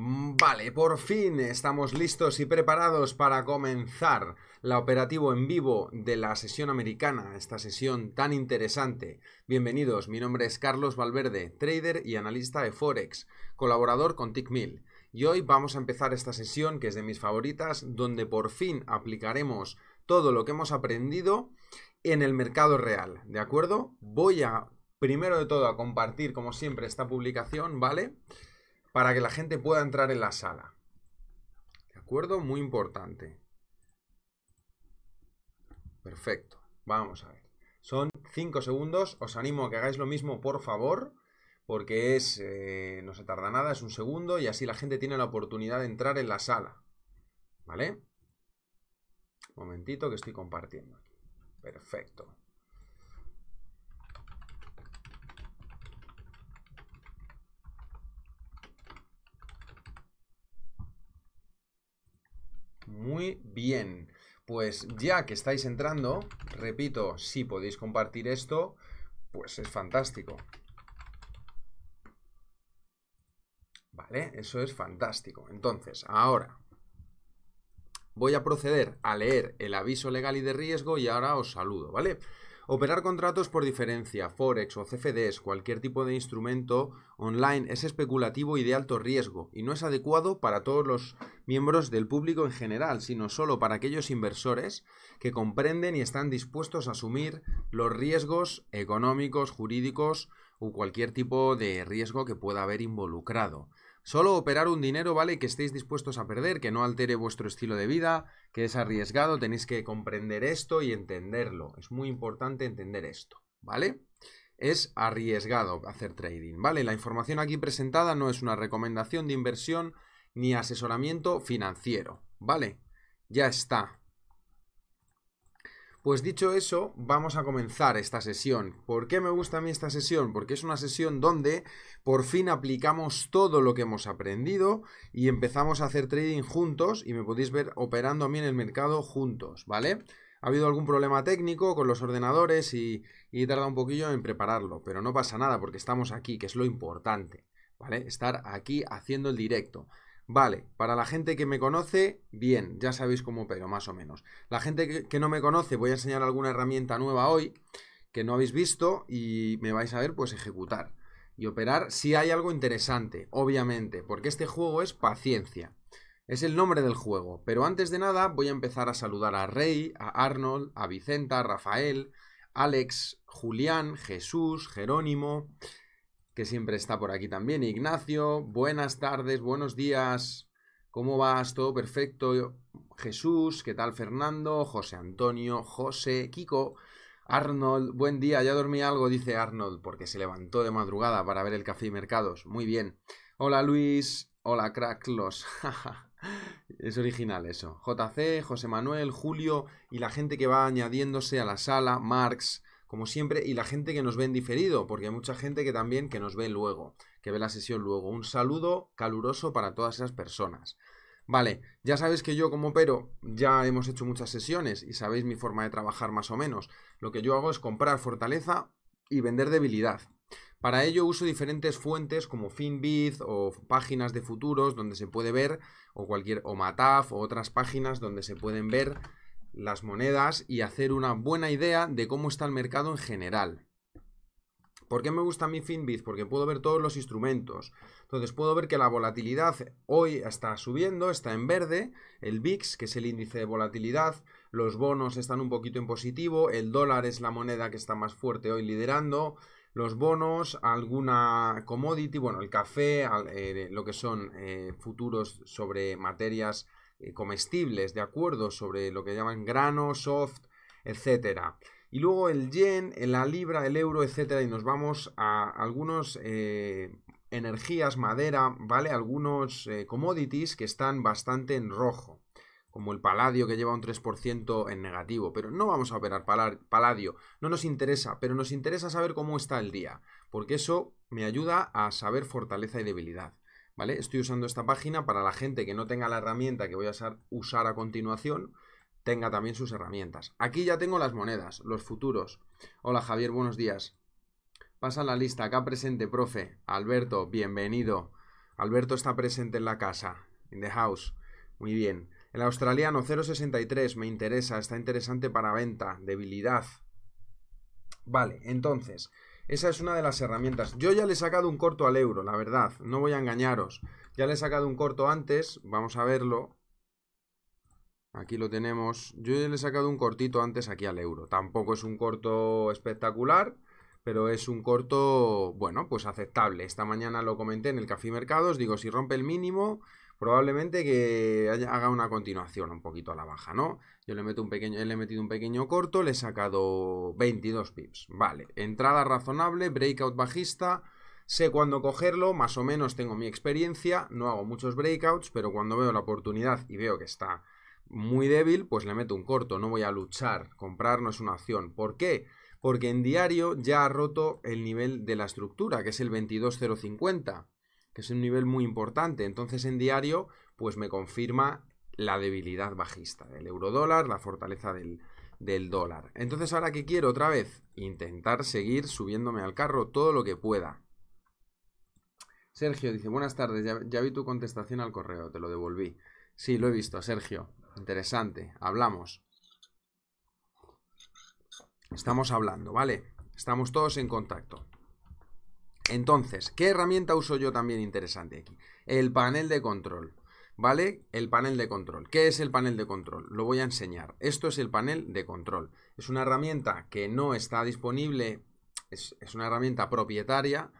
Mm, vale, por fin estamos listos y preparados para comenzar la operativo en vivo de la sesión americana, esta sesión tan interesante. Bienvenidos, mi nombre es Carlos Valverde, trader y analista de Forex, colaborador con TickMill. Y hoy vamos a empezar esta sesión que es de mis favoritas, donde por fin aplicaremos todo lo que hemos aprendido en el mercado real, ¿de acuerdo? Voy a, primero de todo, a compartir, como siempre, esta publicación, ¿vale? vale para que la gente pueda entrar en la sala. ¿De acuerdo? Muy importante. Perfecto. Vamos a ver. Son 5 segundos. Os animo a que hagáis lo mismo, por favor, porque es eh, no se tarda nada, es un segundo y así la gente tiene la oportunidad de entrar en la sala. ¿Vale? momentito que estoy compartiendo aquí. Perfecto. Muy bien. Pues ya que estáis entrando, repito, si podéis compartir esto, pues es fantástico. Vale, eso es fantástico. Entonces, ahora voy a proceder a leer el aviso legal y de riesgo y ahora os saludo, ¿vale? Operar contratos por diferencia, forex o CFDs, cualquier tipo de instrumento online es especulativo y de alto riesgo y no es adecuado para todos los miembros del público en general, sino solo para aquellos inversores que comprenden y están dispuestos a asumir los riesgos económicos, jurídicos o cualquier tipo de riesgo que pueda haber involucrado. Solo operar un dinero vale que estéis dispuestos a perder, que no altere vuestro estilo de vida, que es arriesgado, tenéis que comprender esto y entenderlo. Es muy importante entender esto, ¿vale? Es arriesgado hacer trading, ¿vale? La información aquí presentada no es una recomendación de inversión ni asesoramiento financiero, ¿vale? Ya está. Pues dicho eso, vamos a comenzar esta sesión. ¿Por qué me gusta a mí esta sesión? Porque es una sesión donde por fin aplicamos todo lo que hemos aprendido y empezamos a hacer trading juntos y me podéis ver operando a mí en el mercado juntos, ¿vale? Ha habido algún problema técnico con los ordenadores y, tarda he tardado un poquillo en prepararlo, pero no pasa nada porque estamos aquí, que es lo importante, ¿vale? Estar aquí haciendo el directo. Vale, para la gente que me conoce, bien, ya sabéis cómo pero más o menos. La gente que, no me conoce, voy a enseñar alguna herramienta nueva hoy que no habéis visto y me vais a ver pues ejecutar y operar si hay algo interesante, obviamente, porque este juego es paciencia. Es el nombre del juego, pero antes de nada voy a empezar a saludar a Rey, a Arnold, a Vicenta, a Rafael, Alex, Julián, Jesús, Jerónimo, que siempre está por aquí también. Ignacio, buenas tardes, buenos días. ¿Cómo vas? ¿Todo perfecto? Jesús, ¿qué tal Fernando? José Antonio, José, Kiko, Arnold, buen día, ya dormí algo, dice Arnold, porque se levantó de madrugada para ver el café y mercados. Muy bien. Hola Luis, hola Cracklos. es original eso. JC, José Manuel, Julio y la gente que va añadiéndose a la sala, Marx, como siempre, y la gente que nos ve en diferido, porque hay mucha gente que también que nos ve luego, que ve la sesión luego. Un saludo caluroso para todas esas personas. Vale, ya sabéis que yo como pero ya hemos hecho muchas sesiones y sabéis mi forma de trabajar más o menos. Lo que yo hago es comprar fortaleza y vender debilidad. Para ello uso diferentes fuentes como Finbit o páginas de futuros donde se puede ver o cualquier o Mataf o otras páginas donde se pueden ver las monedas y hacer una buena idea de cómo está el mercado en general. ¿Por qué me gusta mi Finviz Porque puedo ver todos los instrumentos. Entonces puedo ver que la volatilidad hoy está subiendo, está en verde. El VIX, que es el índice de volatilidad, los bonos están un poquito en positivo. El dólar es la moneda que está más fuerte hoy liderando. Los bonos, alguna commodity, bueno, el café, eh, lo que son eh, futuros sobre materias eh, comestibles, ¿de acuerdo? Sobre lo que llaman grano, soft, etcétera. Y luego el yen, la libra, el euro, etcétera. Y nos vamos a algunos eh, energías, madera, ¿vale? Algunos eh, commodities que están bastante en rojo. Como el paladio que lleva un 3% en negativo. Pero no vamos a operar paladio. No nos interesa. Pero nos interesa saber cómo está el día. Porque eso me ayuda a saber fortaleza y debilidad. Estoy usando esta página para la gente que no tenga la herramienta que voy a usar a continuación, tenga también sus herramientas. Aquí ya tengo las monedas, los futuros. Hola Javier, buenos días. Pasa la lista, acá presente, profe. Alberto, bienvenido. Alberto está presente en la casa, in the house. Muy bien. El australiano 063 me interesa, está interesante para venta, debilidad. Vale, entonces, esa es una de las herramientas. Yo ya le he sacado un corto al euro, la verdad, no voy a engañaros. Ya le he sacado un corto antes, vamos a verlo. Aquí lo tenemos. Yo ya le he sacado un cortito antes aquí al euro. Tampoco es un corto espectacular, pero es un corto, bueno, pues aceptable. Esta mañana lo comenté en el Café Mercados, digo, si rompe el mínimo probablemente que haga una continuación un poquito a la baja, ¿no? Yo le meto un pequeño, le he metido un pequeño corto, le he sacado 22 pips. Vale, entrada razonable, breakout bajista. Sé cuándo cogerlo, más o menos tengo mi experiencia, no hago muchos breakouts, pero cuando veo la oportunidad y veo que está muy débil, pues le meto un corto, no voy a luchar, comprar no es una opción. ¿Por qué? Porque en diario ya ha roto el nivel de la estructura, que es el 22050 que es un nivel muy importante. Entonces en diario, pues me confirma la debilidad bajista del euro dólar, la fortaleza del, dólar. Entonces ahora que quiero otra vez intentar seguir subiéndome al carro todo lo que pueda. Sergio dice, buenas tardes, ya vi tu contestación al correo, te lo devolví. Sí, lo he visto, Sergio. Interesante, hablamos. Estamos hablando, ¿vale? Estamos todos en contacto. Entonces, ¿qué herramienta uso yo también interesante aquí? El panel de control. ¿Vale? El panel de control. ¿Qué es el panel de control? Lo voy a enseñar. Esto es el panel de control. Es una herramienta que no está disponible, es, es una herramienta propietaria,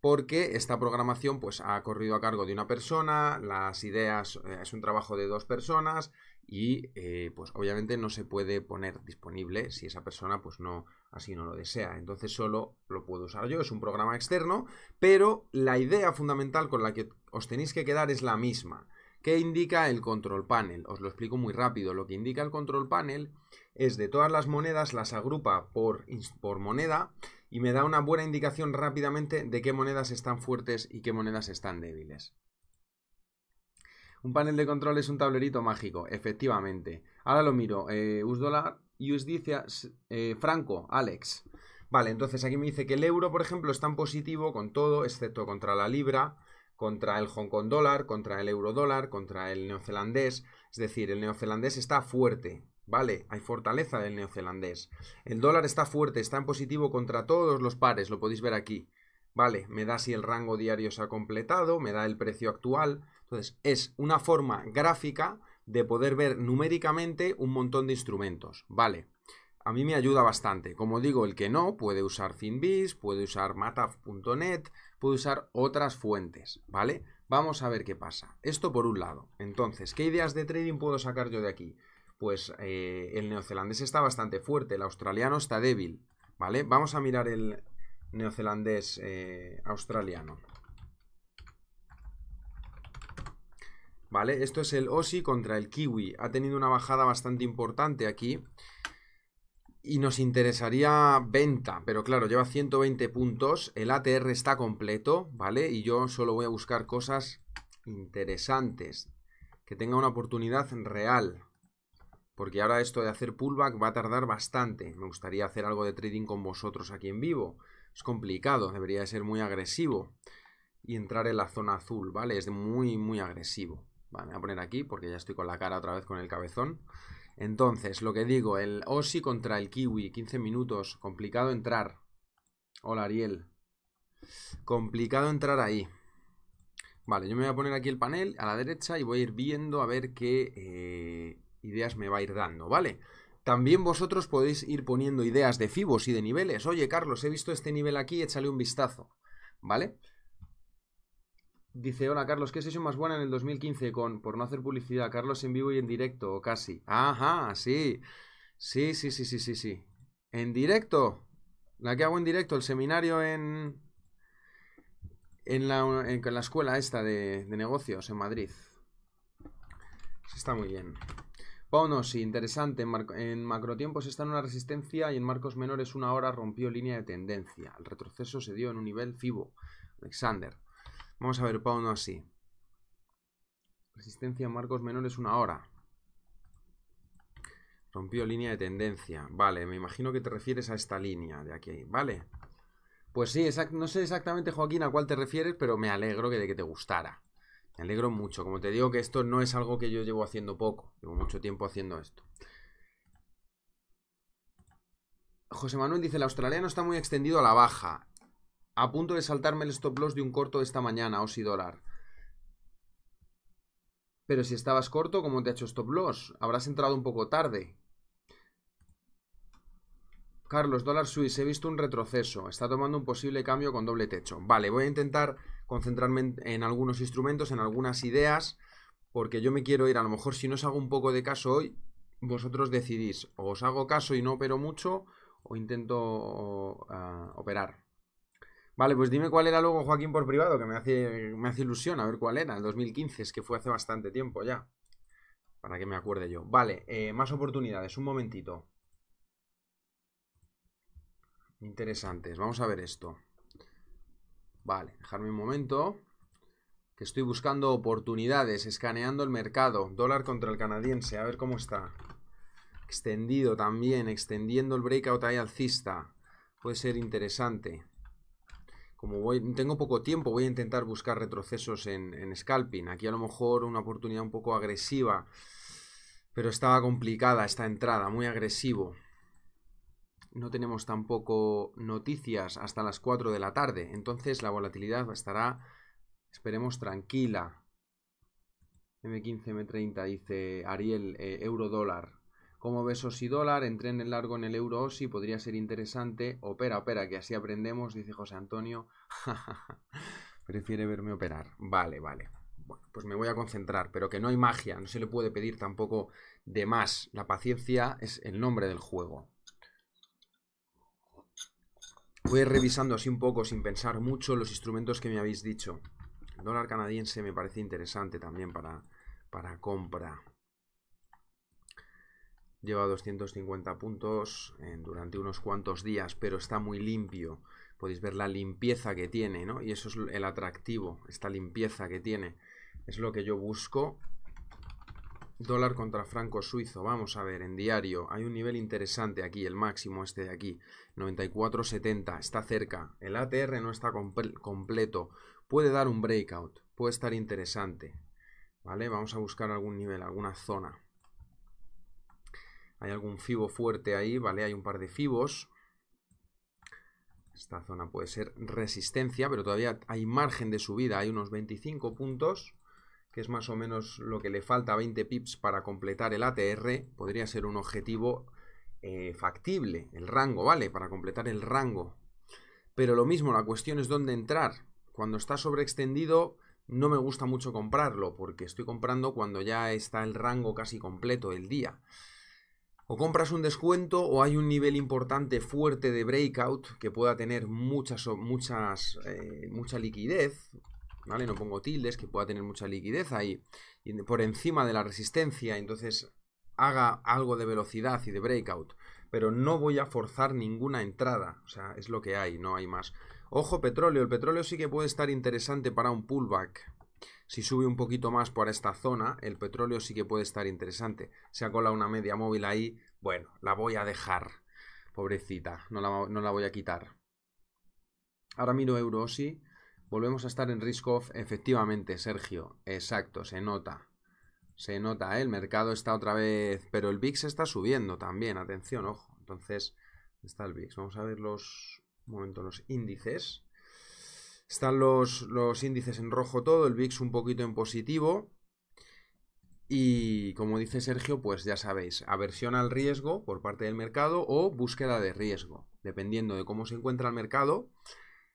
porque esta programación pues ha corrido a cargo de una persona, las ideas eh, es un trabajo de dos personas y eh, pues obviamente no se puede poner disponible si esa persona pues no así no lo desea entonces solo lo puedo usar yo es un programa externo pero la idea fundamental con la que os tenéis que quedar es la misma ¿Qué indica el control panel? Os lo explico muy rápido. Lo que indica el control panel es de todas las monedas, las agrupa por moneda y me da una buena indicación rápidamente de qué monedas están fuertes y qué monedas están débiles. Un panel de control es un tablerito mágico, efectivamente. Ahora lo miro. Eh, y USD eh, Franco, Alex. Vale, entonces aquí me dice que el euro, por ejemplo, está en positivo con todo, excepto contra la libra, contra el Hong Kong dólar, contra el euro dólar, contra el neozelandés. Es decir, el neozelandés está fuerte, ¿vale? Hay fortaleza del neozelandés. El dólar está fuerte, está en positivo contra todos los pares, lo podéis ver aquí. Vale, me da si el rango diario se ha completado, me da el precio actual, entonces, es una forma gráfica de poder ver numéricamente un montón de instrumentos, ¿vale? A mí me ayuda bastante. Como digo, el que no puede usar Finbis, puede usar mataf.net, puede usar otras fuentes, ¿vale? Vamos a ver qué pasa. Esto por un lado. Entonces, ¿qué ideas de trading puedo sacar yo de aquí? Pues eh, el neozelandés está bastante fuerte, el australiano está débil, ¿vale? Vamos a mirar el neozelandés eh, australiano. ¿vale? Esto es el OSI contra el Kiwi. Ha tenido una bajada bastante importante aquí. Y nos interesaría venta, pero claro, lleva 120 puntos, el ATR está completo, ¿vale? Y yo solo voy a buscar cosas interesantes, que tenga una oportunidad real. Porque ahora esto de hacer pullback va a tardar bastante. Me gustaría hacer algo de trading con vosotros aquí en vivo. Es complicado, debería ser muy agresivo. Y entrar en la zona azul, ¿vale? Es muy, muy agresivo. Vale, me voy a poner aquí porque ya estoy con la cara otra vez con el cabezón. Entonces, lo que digo, el Osi contra el Kiwi, 15 minutos, complicado entrar. Hola Ariel. Complicado entrar ahí. Vale, yo me voy a poner aquí el panel a la derecha y voy a ir viendo a ver qué eh, ideas me va a ir dando, ¿vale? También vosotros podéis ir poniendo ideas de fibos y de niveles. Oye, Carlos, he visto este nivel aquí, échale un vistazo, ¿vale? vale Dice, hola Carlos, ¿qué sesión más buena en el 2015 con, por no hacer publicidad, Carlos en vivo y en directo, o casi? Ajá, sí. Sí, sí, sí, sí, sí, sí. En directo. La que hago en directo, el seminario en... En la, escuela esta de, negocios en Madrid. está muy bien. bueno sí, interesante. En, en macrotiempos está en una resistencia y en marcos menores una hora rompió línea de tendencia. El retroceso se dio en un nivel FIBO. Alexander. Vamos a ver pauno así. Resistencia marcos menores una hora. Rompió línea de tendencia. Vale, me imagino que te refieres a esta línea de aquí. Vale. Pues sí, no sé exactamente, Joaquín, a cuál te refieres, pero me alegro que de que te gustara. Me alegro mucho. Como te digo que esto no es algo que yo llevo haciendo poco. Llevo mucho tiempo haciendo esto. José Manuel dice, Australia no está muy extendido a la baja a punto de saltarme el stop loss de un corto esta mañana, OSI oh dólar. Pero si estabas corto, ¿cómo te ha hecho stop loss? Habrás entrado un poco tarde. Carlos, dólar suiz, he visto un retroceso. Está tomando un posible cambio con doble techo. Vale, voy a intentar concentrarme en, algunos instrumentos, en algunas ideas, porque yo me quiero ir. A lo mejor si no os hago un poco de caso hoy, vosotros decidís. O os hago caso y no opero mucho, o intento ah, operar. Vale, pues dime cuál era luego Joaquín por privado, que me hace, me hace ilusión a ver cuál era, el 2015, es que fue hace bastante tiempo ya. Para que me acuerde yo. Vale, eh, más oportunidades, un momentito. Interesantes, vamos a ver esto. Vale, dejarme un momento. Que estoy buscando oportunidades, escaneando el mercado. Dólar contra el canadiense, a ver cómo está. Extendido también, extendiendo el breakout ahí alcista. Puede ser interesante como tengo poco tiempo, voy a intentar buscar retrocesos en, scalping. Aquí a lo mejor una oportunidad un poco agresiva, pero estaba complicada esta entrada, muy agresivo. No tenemos tampoco noticias hasta las 4 de la tarde, entonces la volatilidad estará, esperemos, tranquila. M15, M30, dice Ariel, eh, euro dólar como ves OSI dólar, Entré en el largo en el euro OSI, podría ser interesante. Opera, opera, que así aprendemos, dice José Antonio. Prefiere verme operar. Vale, vale. pues me voy a concentrar, pero que no hay magia, no se le puede pedir tampoco de más. La paciencia es el nombre del juego. Voy revisando así un poco, sin pensar mucho, los instrumentos que me habéis dicho. dólar canadiense me parece interesante también para, para compra lleva 250 puntos durante unos cuantos días, pero está muy limpio. Podéis ver la limpieza que tiene, ¿no? Y eso es el atractivo, esta limpieza que tiene. Es lo que yo busco. Dólar contra franco suizo. Vamos a ver, en diario. Hay un nivel interesante aquí, el máximo este de aquí. 94.70. Está cerca. El ATR no está completo. Puede dar un breakout. Puede estar interesante. ¿Vale? Vamos a buscar algún nivel, alguna zona. Hay algún fibo fuerte ahí, ¿vale? Hay un par de fibos. Esta zona puede ser resistencia, pero todavía hay margen de subida. Hay unos 25 puntos, que es más o menos lo que le falta, a 20 pips para completar el ATR. Podría ser un objetivo eh, factible, el rango, ¿vale? Para completar el rango. Pero lo mismo, la cuestión es dónde entrar. Cuando está sobreextendido, no me gusta mucho comprarlo, porque estoy comprando cuando ya está el rango casi completo el día o compras un descuento o hay un nivel importante fuerte de breakout que pueda tener muchas, muchas, eh, mucha liquidez, ¿vale? No pongo tildes, que pueda tener mucha liquidez ahí por encima de la resistencia, entonces haga algo de velocidad y de breakout, pero no voy a forzar ninguna entrada, o sea, es lo que hay, no hay más. Ojo petróleo, el petróleo sí que puede estar interesante para un pullback, si sube un poquito más por esta zona, el petróleo sí que puede estar interesante. Se ha colado una media móvil ahí. Bueno, la voy a dejar. Pobrecita, no la, voy a quitar. Ahora miro euro sí. Volvemos a estar en risk off. Efectivamente, Sergio. Exacto, se nota. Se nota, ¿eh? el mercado está otra vez. Pero el VIX está subiendo también. Atención, ojo. Entonces, está el VIX. Vamos a ver los. Un momento, los índices. Están los, índices en rojo todo, el VIX un poquito en positivo. Y como dice Sergio, pues ya sabéis, aversión al riesgo por parte del mercado o búsqueda de riesgo. Dependiendo de cómo se encuentra el mercado,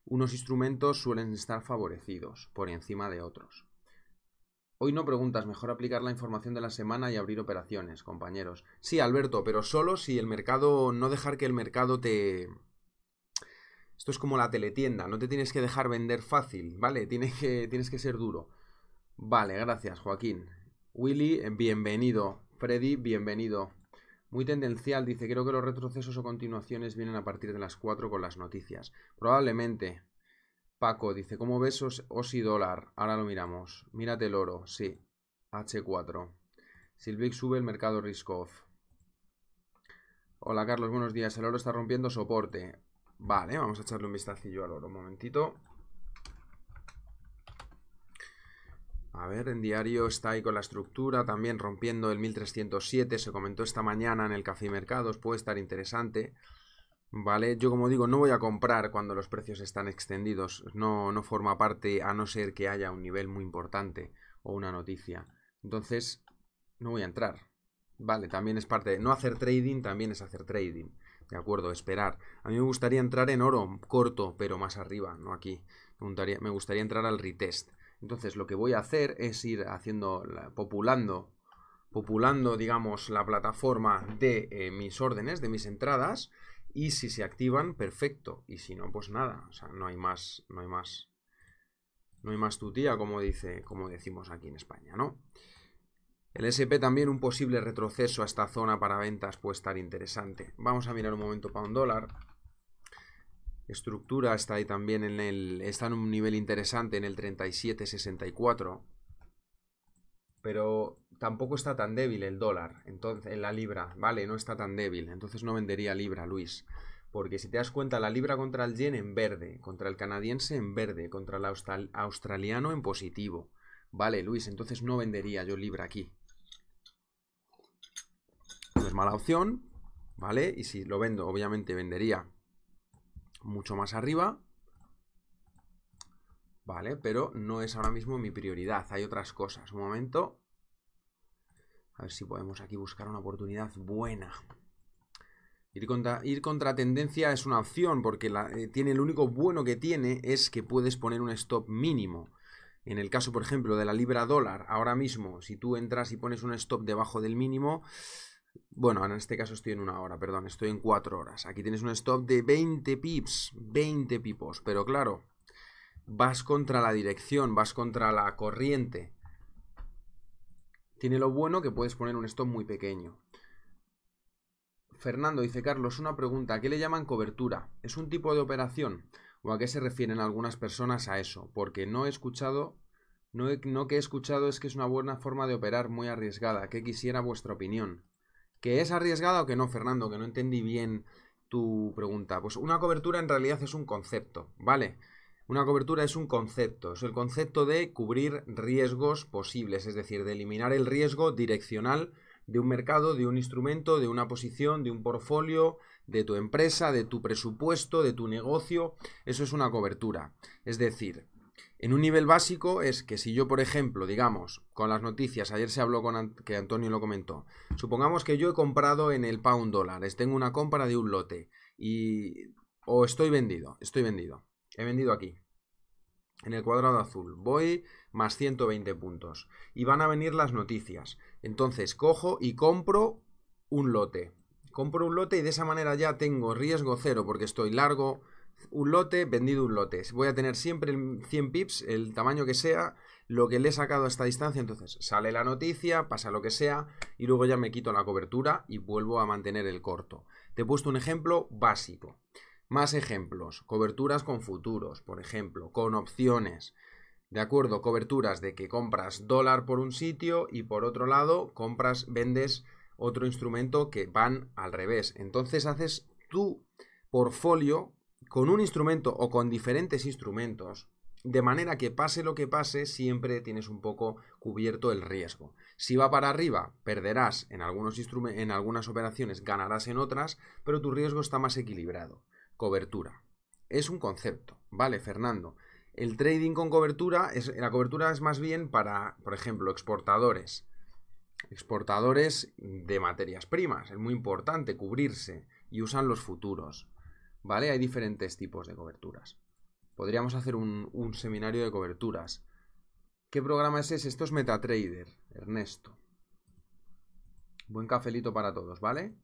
unos instrumentos suelen estar favorecidos por encima de otros. Hoy no preguntas, mejor aplicar la información de la semana y abrir operaciones, compañeros. Sí, Alberto, pero solo si el mercado, no dejar que el mercado te, esto es como la teletienda, no te tienes que dejar vender fácil, ¿vale? Tienes que, tienes que ser duro. Vale, gracias, Joaquín. Willy, bienvenido. Freddy, bienvenido. Muy tendencial, dice, creo que los retrocesos o continuaciones vienen a partir de las 4 con las noticias. Probablemente. Paco dice, ¿cómo ves Osi dólar? Ahora lo miramos. Mírate el oro, sí. H4. Silvic sube el mercado risk Hola Carlos, buenos días. El oro está rompiendo soporte. Vale, vamos a echarle un vistacillo al oro, un momentito. A ver, en diario está ahí con la estructura, también rompiendo el 1307, se comentó esta mañana en el Café Mercados, puede estar interesante. Vale, yo como digo, no voy a comprar cuando los precios están extendidos, no, no forma parte a no ser que haya un nivel muy importante o una noticia. Entonces, no voy a entrar. Vale, también es parte de no hacer trading, también es hacer trading de acuerdo, esperar. A mí me gustaría entrar en oro corto, pero más arriba, no aquí. Me gustaría, entrar al retest. Entonces lo que voy a hacer es ir haciendo, populando, populando, digamos, la plataforma de eh, mis órdenes, de mis entradas. Y si se activan, perfecto. Y si no, pues nada. O sea, no hay más, no hay más. No hay más tutía, como dice, como decimos aquí en España, ¿no? El SP también un posible retroceso a esta zona para ventas puede estar interesante. Vamos a mirar un momento para un dólar. Estructura está ahí también en el está en un nivel interesante en el 37.64. Pero tampoco está tan débil el dólar, entonces en la libra, vale, no está tan débil, entonces no vendería libra, Luis. Porque si te das cuenta, la libra contra el yen en verde, contra el canadiense en verde, contra el australiano en positivo. Vale, Luis, entonces no vendería yo libra aquí mala opción, ¿vale? Y si lo vendo, obviamente vendería mucho más arriba, ¿vale? Pero no es ahora mismo mi prioridad, hay otras cosas. Un momento. A ver si podemos aquí buscar una oportunidad buena. Ir contra, ir contra tendencia es una opción porque la, eh, tiene, el único bueno que tiene es que puedes poner un stop mínimo. En el caso, por ejemplo, de la libra dólar, ahora mismo, si tú entras y pones un stop debajo del mínimo, bueno, en este caso estoy en una hora, perdón, estoy en cuatro horas. Aquí tienes un stop de 20 pips, 20 pipos, pero claro, vas contra la dirección, vas contra la corriente. Tiene lo bueno que puedes poner un stop muy pequeño. Fernando dice, Carlos, una pregunta, ¿a qué le llaman cobertura? ¿Es un tipo de operación? ¿O a qué se refieren algunas personas a eso? Porque no he escuchado, no, que he escuchado es que es una buena forma de operar muy arriesgada, ¿Qué quisiera vuestra opinión. ¿Que es arriesgada o que no, Fernando? Que no entendí bien tu pregunta. Pues una cobertura en realidad es un concepto, ¿vale? Una cobertura es un concepto, es el concepto de cubrir riesgos posibles, es decir, de eliminar el riesgo direccional de un mercado, de un instrumento, de una posición, de un portfolio, de tu empresa, de tu presupuesto, de tu negocio. Eso es una cobertura. Es decir, en un nivel básico es que si yo, por ejemplo, digamos, con las noticias, ayer se habló con que Antonio lo comentó, supongamos que yo he comprado en el pound dólares, tengo una compra de un lote y o estoy vendido, estoy vendido, he vendido aquí, en el cuadrado azul, voy más 120 puntos y van a venir las noticias. Entonces cojo y compro un lote, compro un lote y de esa manera ya tengo riesgo cero porque estoy largo, un lote, vendido un lote. Voy a tener siempre 100 pips, el tamaño que sea, lo que le he sacado a esta distancia. Entonces sale la noticia, pasa lo que sea y luego ya me quito la cobertura y vuelvo a mantener el corto. Te he puesto un ejemplo básico. Más ejemplos, coberturas con futuros, por ejemplo, con opciones. De acuerdo, coberturas de que compras dólar por un sitio y por otro lado compras, vendes otro instrumento que van al revés. Entonces haces tu portfolio con un instrumento o con diferentes instrumentos, de manera que pase lo que pase, siempre tienes un poco cubierto el riesgo. Si va para arriba, perderás en, algunos en algunas operaciones, ganarás en otras, pero tu riesgo está más equilibrado. Cobertura. Es un concepto, ¿vale, Fernando? El trading con cobertura, es, la cobertura es más bien para, por ejemplo, exportadores. Exportadores de materias primas, es muy importante cubrirse y usan los futuros. ¿vale? Hay diferentes tipos de coberturas. Podríamos hacer un, seminario de coberturas. ¿Qué programa es ese? Esto es MetaTrader, Ernesto. Buen cafelito para todos, ¿vale?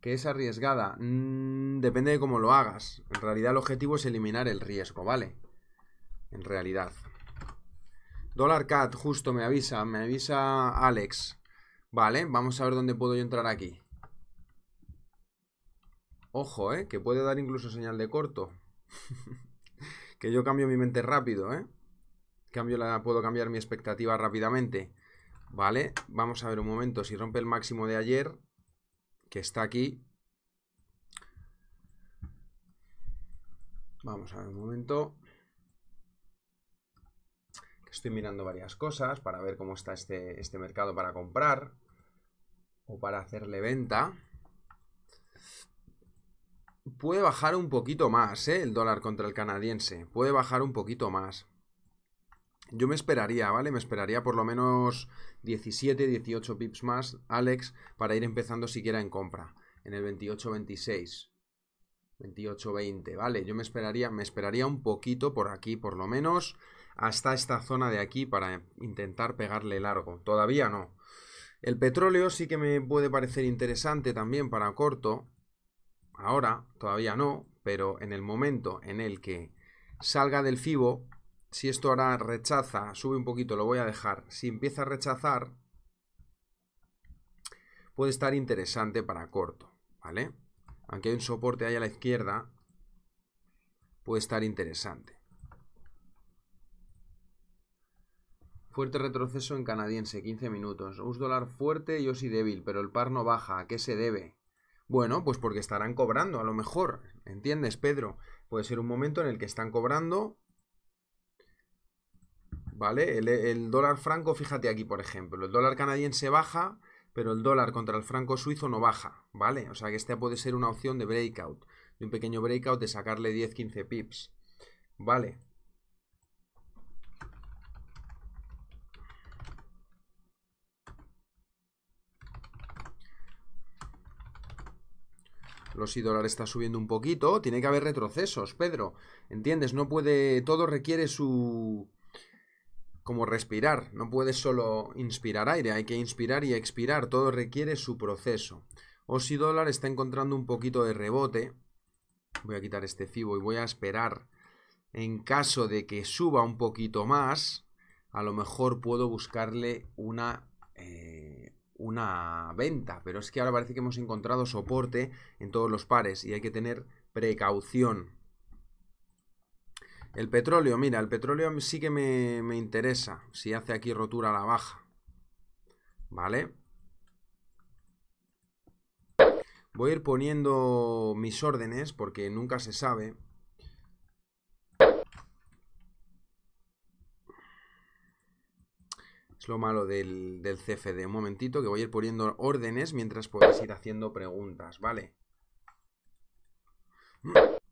¿Que es arriesgada? Mm, depende de cómo lo hagas. En realidad el objetivo es eliminar el riesgo, ¿vale? En realidad. Dólar Cat, justo me avisa, me avisa Alex. Vale, vamos a ver dónde puedo yo entrar aquí. Ojo, ¿eh? Que puede dar incluso señal de corto. que yo cambio mi mente rápido, ¿eh? Cambio la, puedo cambiar mi expectativa rápidamente. Vale, vamos a ver un momento. Si rompe el máximo de ayer, que está aquí. Vamos a ver un momento. Estoy mirando varias cosas para ver cómo está este, este mercado para comprar o para hacerle venta. Puede bajar un poquito más, ¿eh? El dólar contra el canadiense. Puede bajar un poquito más. Yo me esperaría, ¿vale? Me esperaría por lo menos 17, 18 pips más, Alex, para ir empezando siquiera en compra. En el 28, 26. 28, 20, ¿vale? Yo me esperaría, me esperaría un poquito por aquí, por lo menos, hasta esta zona de aquí para intentar pegarle largo. Todavía no. El petróleo sí que me puede parecer interesante también para corto, ahora todavía no, pero en el momento en el que salga del FIBO, si esto ahora rechaza, sube un poquito, lo voy a dejar. Si empieza a rechazar, puede estar interesante para corto, ¿vale? Aunque hay un soporte ahí a la izquierda, puede estar interesante. Fuerte retroceso en canadiense, 15 minutos. US dólar fuerte y OSI débil, pero el par no baja. ¿A qué se debe? Bueno, pues porque estarán cobrando, a lo mejor. ¿Entiendes, Pedro? Puede ser un momento en el que están cobrando. ¿Vale? El, dólar franco, fíjate aquí, por ejemplo. El dólar canadiense baja, pero el dólar contra el franco suizo no baja. ¿Vale? O sea que esta puede ser una opción de breakout. De un pequeño breakout de sacarle 10-15 pips. ¿Vale? Los si dólar está subiendo un poquito. Tiene que haber retrocesos, Pedro. ¿Entiendes? No puede. Todo requiere su. Como respirar. No puede solo inspirar aire. Hay que inspirar y expirar. Todo requiere su proceso. O si dólar está encontrando un poquito de rebote. Voy a quitar este FIBO y voy a esperar. En caso de que suba un poquito más, a lo mejor puedo buscarle una eh, una venta, pero es que ahora parece que hemos encontrado soporte en todos los pares y hay que tener precaución. El petróleo, mira, el petróleo sí que me, interesa, si hace aquí rotura a la baja, ¿vale? Voy a ir poniendo mis órdenes porque nunca se sabe. Es lo malo del, CFD. Un momentito que voy a ir poniendo órdenes mientras puedas ir haciendo preguntas, ¿vale?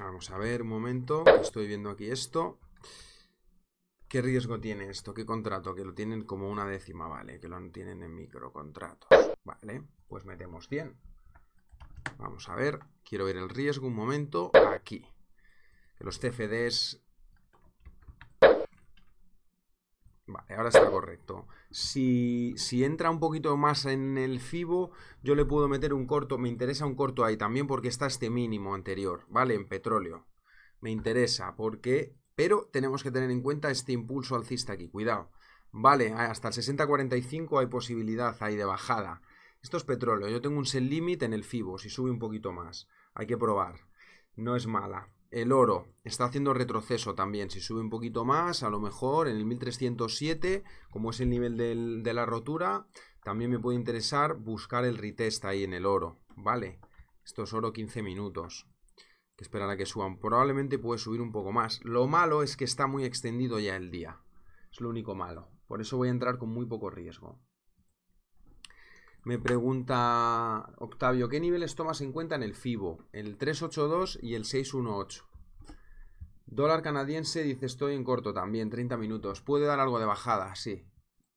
Ah, vamos a ver un momento, estoy viendo aquí esto. ¿Qué riesgo tiene esto? ¿Qué contrato? Que lo tienen como una décima, vale, que lo tienen en microcontratos. Vale, pues metemos 100. Vamos a ver, quiero ver el riesgo un momento aquí. Que los CFDs Vale, ahora está correcto. Si, si, entra un poquito más en el FIBO, yo le puedo meter un corto. Me interesa un corto ahí también porque está este mínimo anterior, ¿vale? En petróleo. Me interesa porque... Pero tenemos que tener en cuenta este impulso alcista aquí, cuidado. Vale, hasta el 60.45 hay posibilidad ahí de bajada. Esto es petróleo. Yo tengo un sell limit en el FIBO, si sube un poquito más. Hay que probar. No es mala. El oro está haciendo retroceso también. Si sube un poquito más, a lo mejor en el 1307, como es el nivel de la rotura, también me puede interesar buscar el retest ahí en el oro. Vale, esto es oro 15 minutos. Que esperar a que suban. Probablemente puede subir un poco más. Lo malo es que está muy extendido ya el día. Es lo único malo. Por eso voy a entrar con muy poco riesgo. Me pregunta Octavio, ¿qué niveles tomas en cuenta en el FIBO? El 382 y el 618. Dólar canadiense dice estoy en corto también, 30 minutos. Puede dar algo de bajada, sí.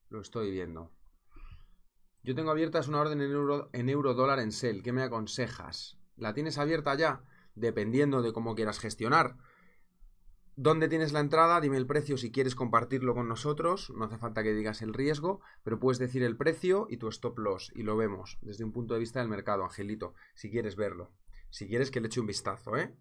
Lo estoy viendo. Yo tengo abiertas una orden en euro, en euro dólar en sell. ¿Qué me aconsejas? ¿La tienes abierta ya? Dependiendo de cómo quieras gestionar dónde tienes la entrada, dime el precio si quieres compartirlo con nosotros, no hace falta que digas el riesgo, pero puedes decir el precio y tu stop loss y lo vemos desde un punto de vista del mercado, Angelito, si quieres verlo, si quieres que le eche un vistazo, ¿eh?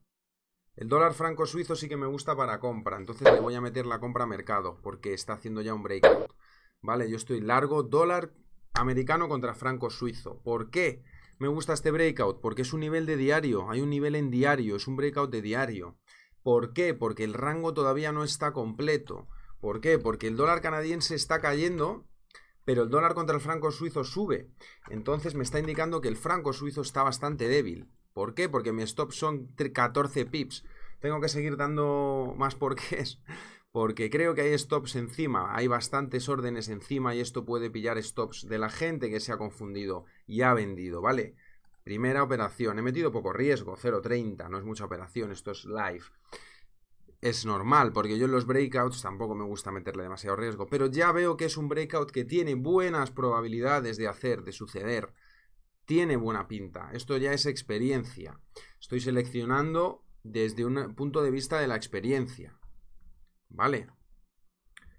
El dólar franco suizo sí que me gusta para compra, entonces le voy a meter la compra a mercado porque está haciendo ya un breakout. Vale, yo estoy largo dólar americano contra franco suizo. ¿Por qué? Me gusta este breakout porque es un nivel de diario, hay un nivel en diario, es un breakout de diario. ¿Por qué? Porque el rango todavía no está completo. ¿Por qué? Porque el dólar canadiense está cayendo, pero el dólar contra el franco suizo sube. Entonces me está indicando que el franco suizo está bastante débil. ¿Por qué? Porque mi stops son 14 pips. Tengo que seguir dando más porqués. Porque creo que hay stops encima, hay bastantes órdenes encima y esto puede pillar stops de la gente que se ha confundido y ha vendido, ¿vale? Primera operación, he metido poco riesgo, 0.30, no es mucha operación, esto es live. Es normal, porque yo en los breakouts tampoco me gusta meterle demasiado riesgo, pero ya veo que es un breakout que tiene buenas probabilidades de hacer, de suceder. Tiene buena pinta, esto ya es experiencia. Estoy seleccionando desde un punto de vista de la experiencia. ¿Vale?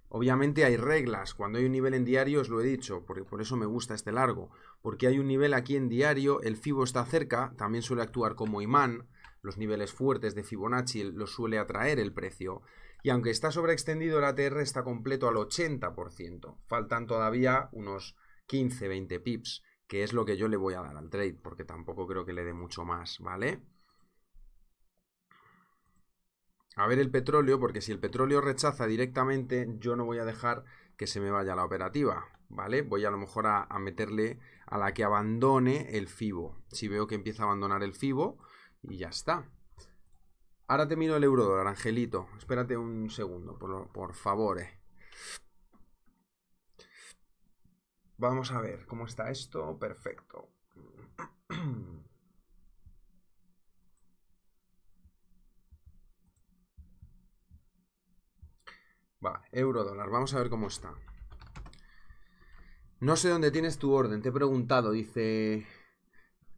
Obviamente hay reglas, cuando hay un nivel en diario os lo he dicho, porque por eso me gusta este largo, porque hay un nivel aquí en diario, el FIBO está cerca, también suele actuar como imán, los niveles fuertes de Fibonacci los suele atraer el precio, y aunque está sobreextendido el ATR está completo al 80%, faltan todavía unos 15-20 pips, que es lo que yo le voy a dar al trade, porque tampoco creo que le dé mucho más, ¿vale? a ver el petróleo, porque si el petróleo rechaza directamente, yo no voy a dejar que se me vaya la operativa, ¿vale? Voy a lo mejor a, meterle a la que abandone el FIBO. Si veo que empieza a abandonar el FIBO, y ya está. Ahora te miro el euro dólar, Angelito. Espérate un segundo, por, favor. Eh. Vamos a ver cómo está esto. Perfecto. Va, euro dólar. Vamos a ver cómo está. No sé dónde tienes tu orden. Te he preguntado. Dice.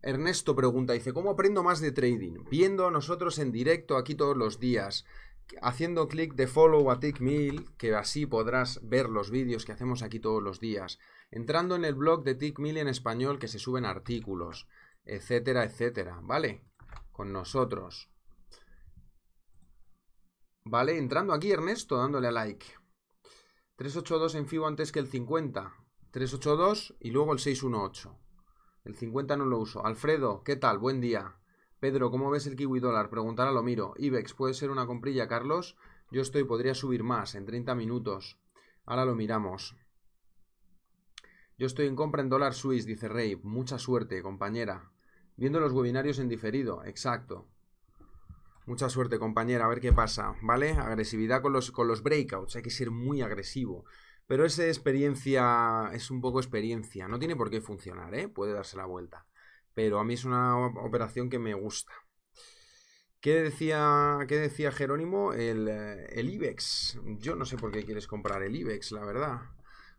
Ernesto pregunta, dice, ¿cómo aprendo más de trading? Viendo a nosotros en directo aquí todos los días, haciendo clic de follow a TickMill, que así podrás ver los vídeos que hacemos aquí todos los días, entrando en el blog de TickMill en español que se suben artículos, etcétera, etcétera, ¿vale? Con nosotros. Vale, entrando aquí Ernesto, dándole a like. 382 en FIBO antes que el 50. 382 y luego el 618. El 50 no lo uso. Alfredo, ¿qué tal? Buen día. Pedro, ¿cómo ves el kiwi dólar? preguntará lo miro. IBEX, ¿puede ser una comprilla, Carlos? Yo estoy, podría subir más en 30 minutos. Ahora lo miramos. Yo estoy en compra en dólar suiz, dice Rey. Mucha suerte, compañera. Viendo los webinarios en diferido, exacto. Mucha suerte, compañera, a ver qué pasa, ¿vale? Agresividad con los, con los breakouts, hay que ser muy agresivo. Pero esa experiencia es un poco experiencia, no tiene por qué funcionar, ¿eh? Puede darse la vuelta. Pero a mí es una operación que me gusta. ¿Qué decía, qué decía Jerónimo? El, eh, el IBEX. Yo no sé por qué quieres comprar el IBEX, la verdad.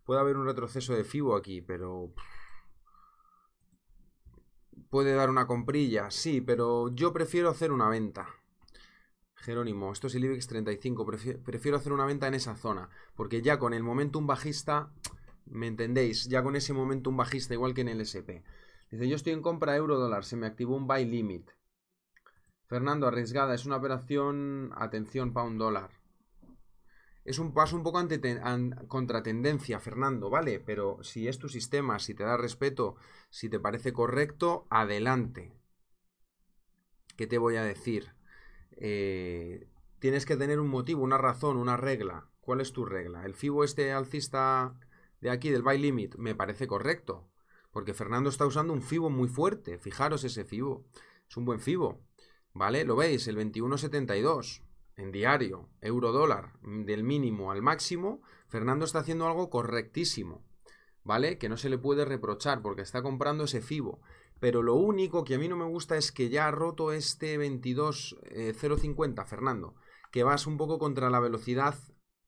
Puede haber un retroceso de FIBO aquí, pero puede dar una comprilla, sí, pero yo prefiero hacer una venta. Jerónimo, esto es el IBEX 35, prefiero hacer una venta en esa zona, porque ya con el momentum bajista, ¿me entendéis? Ya con ese momentum bajista, igual que en el SP. Dice, yo estoy en compra euro-dólar, se me activó un buy limit. Fernando, arriesgada, es una operación, atención, un dólar Es un paso un poco ante contra tendencia, Fernando, ¿vale? Pero si es tu sistema, si te da respeto, si te parece correcto, adelante. ¿Qué te voy a decir? Eh, tienes que tener un motivo, una razón, una regla. ¿Cuál es tu regla? El FIBO este alcista de aquí, del buy limit, me parece correcto. Porque Fernando está usando un FIBO muy fuerte. Fijaros ese FIBO. Es un buen FIBO. ¿Vale? Lo veis, el 21.72 en diario, euro dólar, del mínimo al máximo. Fernando está haciendo algo correctísimo. ¿Vale? Que no se le puede reprochar porque está comprando ese FIBO. Pero lo único que a mí no me gusta es que ya ha roto este 22.050, eh, Fernando, que vas un poco contra la velocidad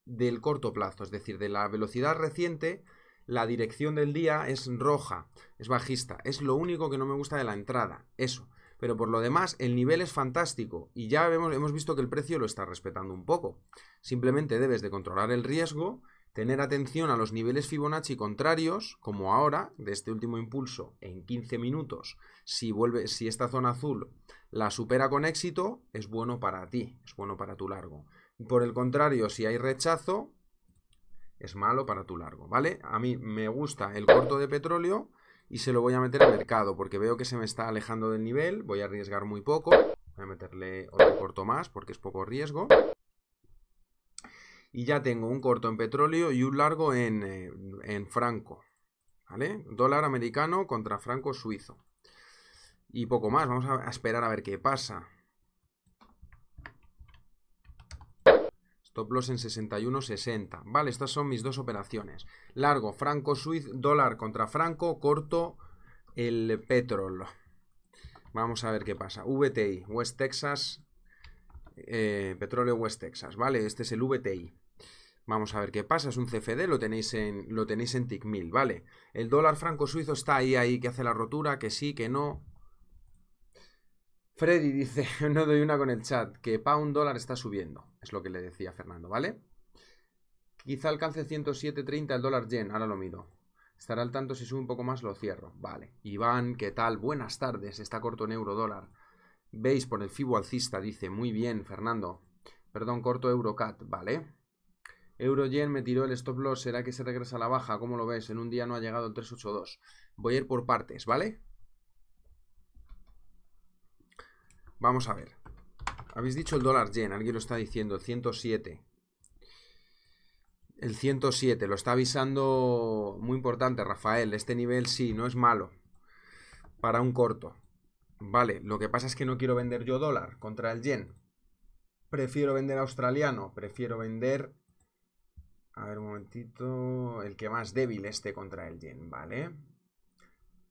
del corto plazo, es decir, de la velocidad reciente, la dirección del día es roja, es bajista, es lo único que no me gusta de la entrada, eso. Pero por lo demás, el nivel es fantástico y ya hemos visto que el precio lo está respetando un poco. Simplemente debes de controlar el riesgo tener atención a los niveles Fibonacci contrarios, como ahora, de este último impulso, en 15 minutos, si, vuelve, si esta zona azul la supera con éxito, es bueno para ti, es bueno para tu largo. Por el contrario, si hay rechazo, es malo para tu largo, ¿vale? A mí me gusta el corto de petróleo y se lo voy a meter al mercado, porque veo que se me está alejando del nivel, voy a arriesgar muy poco, voy a meterle otro corto más porque es poco riesgo y ya tengo un corto en petróleo y un largo eh, en, franco. ¿Vale? Dólar americano contra franco suizo. Y poco más, vamos a esperar a ver qué pasa. Stop loss en 61.60. Vale, estas son mis dos operaciones. Largo, franco suizo, dólar contra franco, corto el petróleo. Vamos a ver qué pasa. VTI, West Texas, eh, petróleo West Texas, ¿vale? Este es el VTI. Vamos a ver qué pasa, es un CFD, lo tenéis en, lo tenéis en TIC 1000, ¿vale? El dólar franco suizo está ahí, ahí, que hace la rotura, que sí, que no. Freddy dice, no doy una con el chat, que pound dólar está subiendo, es lo que le decía Fernando, ¿vale? Quizá alcance 107.30 el dólar yen, ahora lo miro. Estará al tanto si sube un poco más, lo cierro. Vale. Iván, ¿qué tal? Buenas tardes, está corto en euro dólar. Veis por el FIBO alcista, dice. Muy bien, Fernando. Perdón, corto Eurocat, vale. Euroyen me tiró el stop loss, ¿será que se regresa a la baja? ¿Cómo lo ves? En un día no ha llegado el 382. Voy a ir por partes, ¿vale? Vamos a ver. Habéis dicho el dólar yen, alguien lo está diciendo, el 107. El 107, lo está avisando muy importante, Rafael. Este nivel sí, no es malo. Para un corto. Vale, lo que pasa es que no quiero vender yo dólar contra el yen. Prefiero vender australiano, prefiero vender a ver, un momentito. El que más débil este contra el yen, ¿vale?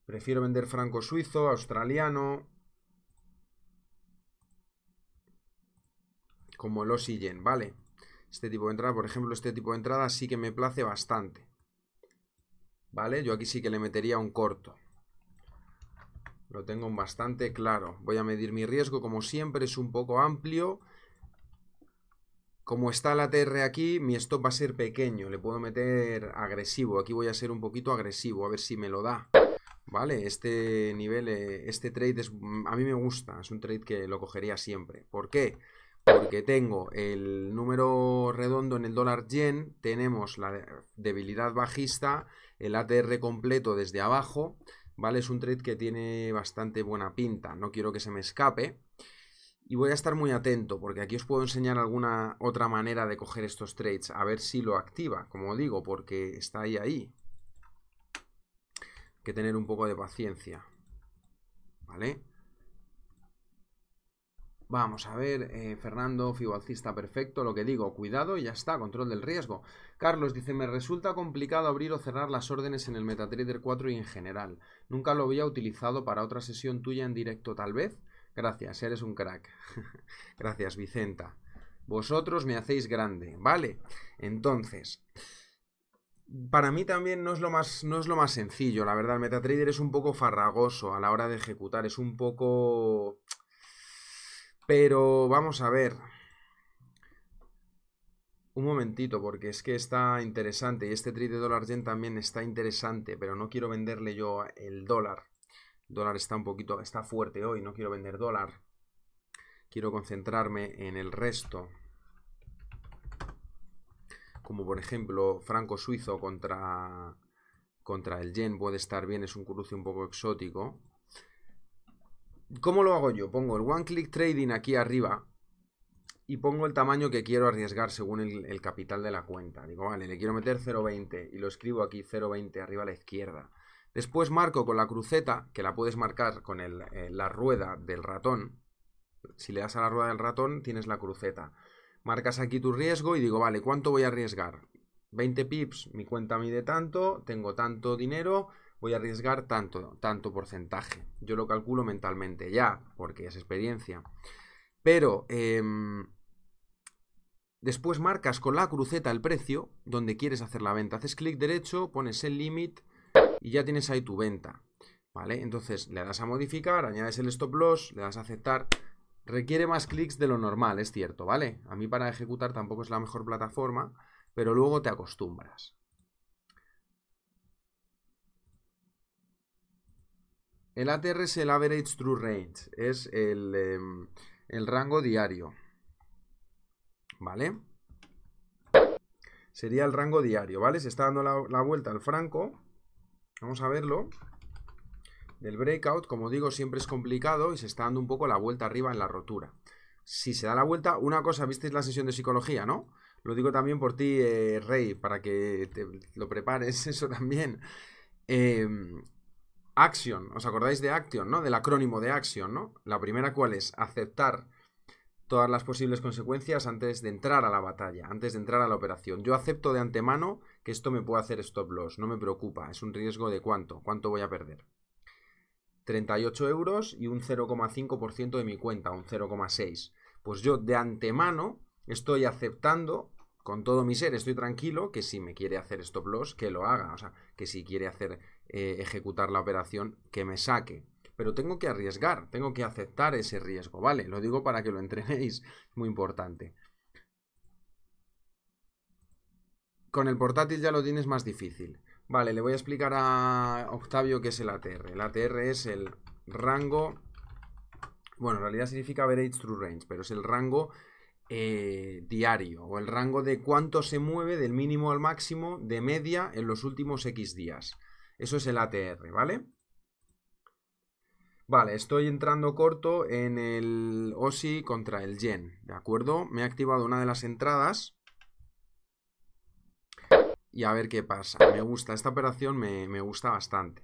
Prefiero vender franco suizo, australiano. Como los y yen, ¿vale? Este tipo de entrada, por ejemplo, este tipo de entrada sí que me place bastante. ¿Vale? Yo aquí sí que le metería un corto. Lo tengo bastante claro. Voy a medir mi riesgo, como siempre, es un poco amplio. Como está la ATR aquí, mi stop va a ser pequeño. Le puedo meter agresivo. Aquí voy a ser un poquito agresivo, a ver si me lo da. Vale, este nivel, eh, este trade a mí me gusta. Es un trade que lo cogería siempre. ¿Por qué? Porque tengo el número redondo en el dólar yen, tenemos la debilidad bajista, el ATR completo desde abajo, ¿vale? Es un trade que tiene bastante buena pinta, no quiero que se me escape. Y voy a estar muy atento porque aquí os puedo enseñar alguna otra manera de coger estos trades. A ver si lo activa, como digo, porque está ahí ahí. que tener un poco de paciencia. ¿Vale? Vamos a ver, Fernando eh, Fernando, fibalcista perfecto, lo que digo, cuidado y ya está, control del riesgo. Carlos dice, me resulta complicado abrir o cerrar las órdenes en el MetaTrader 4 y en general. Nunca lo había utilizado para otra sesión tuya en directo tal vez. Gracias, eres un crack. Gracias, Vicenta. Vosotros me hacéis grande, ¿vale? Entonces, para mí también no es lo más, no es lo más sencillo, la verdad. El MetaTrader es un poco farragoso a la hora de ejecutar, es un poco... Pero vamos a ver. Un momentito, porque es que está interesante. Y este trade de dólar yen también está interesante, pero no quiero venderle yo el dólar dólar está un poquito, está fuerte hoy, no quiero vender dólar. Quiero concentrarme en el resto. Como por ejemplo, franco suizo contra, contra el yen puede estar bien, es un cruce un poco exótico. ¿Cómo lo hago yo? Pongo el one click trading aquí arriba y pongo el tamaño que quiero arriesgar según el, el capital de la cuenta. Digo, vale, le quiero meter 0.20 y lo escribo aquí 0.20 arriba a la izquierda. Después marco con la cruceta, que la puedes marcar con eh, la rueda del ratón. Si le das a la rueda del ratón, tienes la cruceta. Marcas aquí tu riesgo y digo, vale, ¿cuánto voy a arriesgar? 20 pips, mi cuenta mide tanto, tengo tanto dinero, voy a arriesgar tanto, tanto porcentaje. Yo lo calculo mentalmente ya, porque es experiencia. Pero em, después marcas con la cruceta el precio donde quieres hacer la venta. Haces clic derecho, pones el límite y ya tienes ahí tu venta. ¿Vale? Entonces le das a modificar, añades el stop loss, le das a aceptar. Requiere más clics de lo normal, es cierto, ¿vale? A mí para ejecutar tampoco es la mejor plataforma, pero luego te acostumbras. El ATR es el Average True Range, es el, em, el rango diario, ¿vale? Sería el rango diario, ¿vale? Se está dando la vuelta al franco Vamos a verlo. Del breakout, como digo, siempre es complicado y se está dando un poco la vuelta arriba en la rotura. Si se da la vuelta, una cosa, visteis la sesión de psicología, ¿no? Lo digo también por ti, eh, Rey, para que te lo prepares eso también. Em, action, ¿os acordáis de Action, no? Del acrónimo de Action, ¿no? La primera cuál es aceptar todas las posibles consecuencias antes de entrar a la batalla, antes de entrar a la operación. Yo acepto de antemano que esto me puede hacer stop loss, no me preocupa, es un riesgo de cuánto, cuánto voy a perder. 38 euros y un 0,5% de mi cuenta, un 0,6. Pues yo de antemano estoy aceptando con todo mi ser, estoy tranquilo que si me quiere hacer stop loss, que lo haga. O sea, que si quiere hacer eh, ejecutar la operación, que me saque pero tengo que arriesgar, tengo que aceptar ese riesgo, ¿vale? Lo digo para que lo entrenéis, muy importante. Con el portátil ya lo tienes más difícil. Vale, le voy a explicar a Octavio qué es el ATR. El ATR es el rango, bueno, en realidad significa average true range, pero es el rango eh, diario o el rango de cuánto se mueve del mínimo al máximo de media en los últimos X días. Eso es el ATR, ¿vale? Vale, estoy entrando corto en el OSI contra el Yen, ¿de acuerdo? Me he activado una de las entradas. Y a ver qué pasa. Me gusta, esta operación me, me gusta bastante.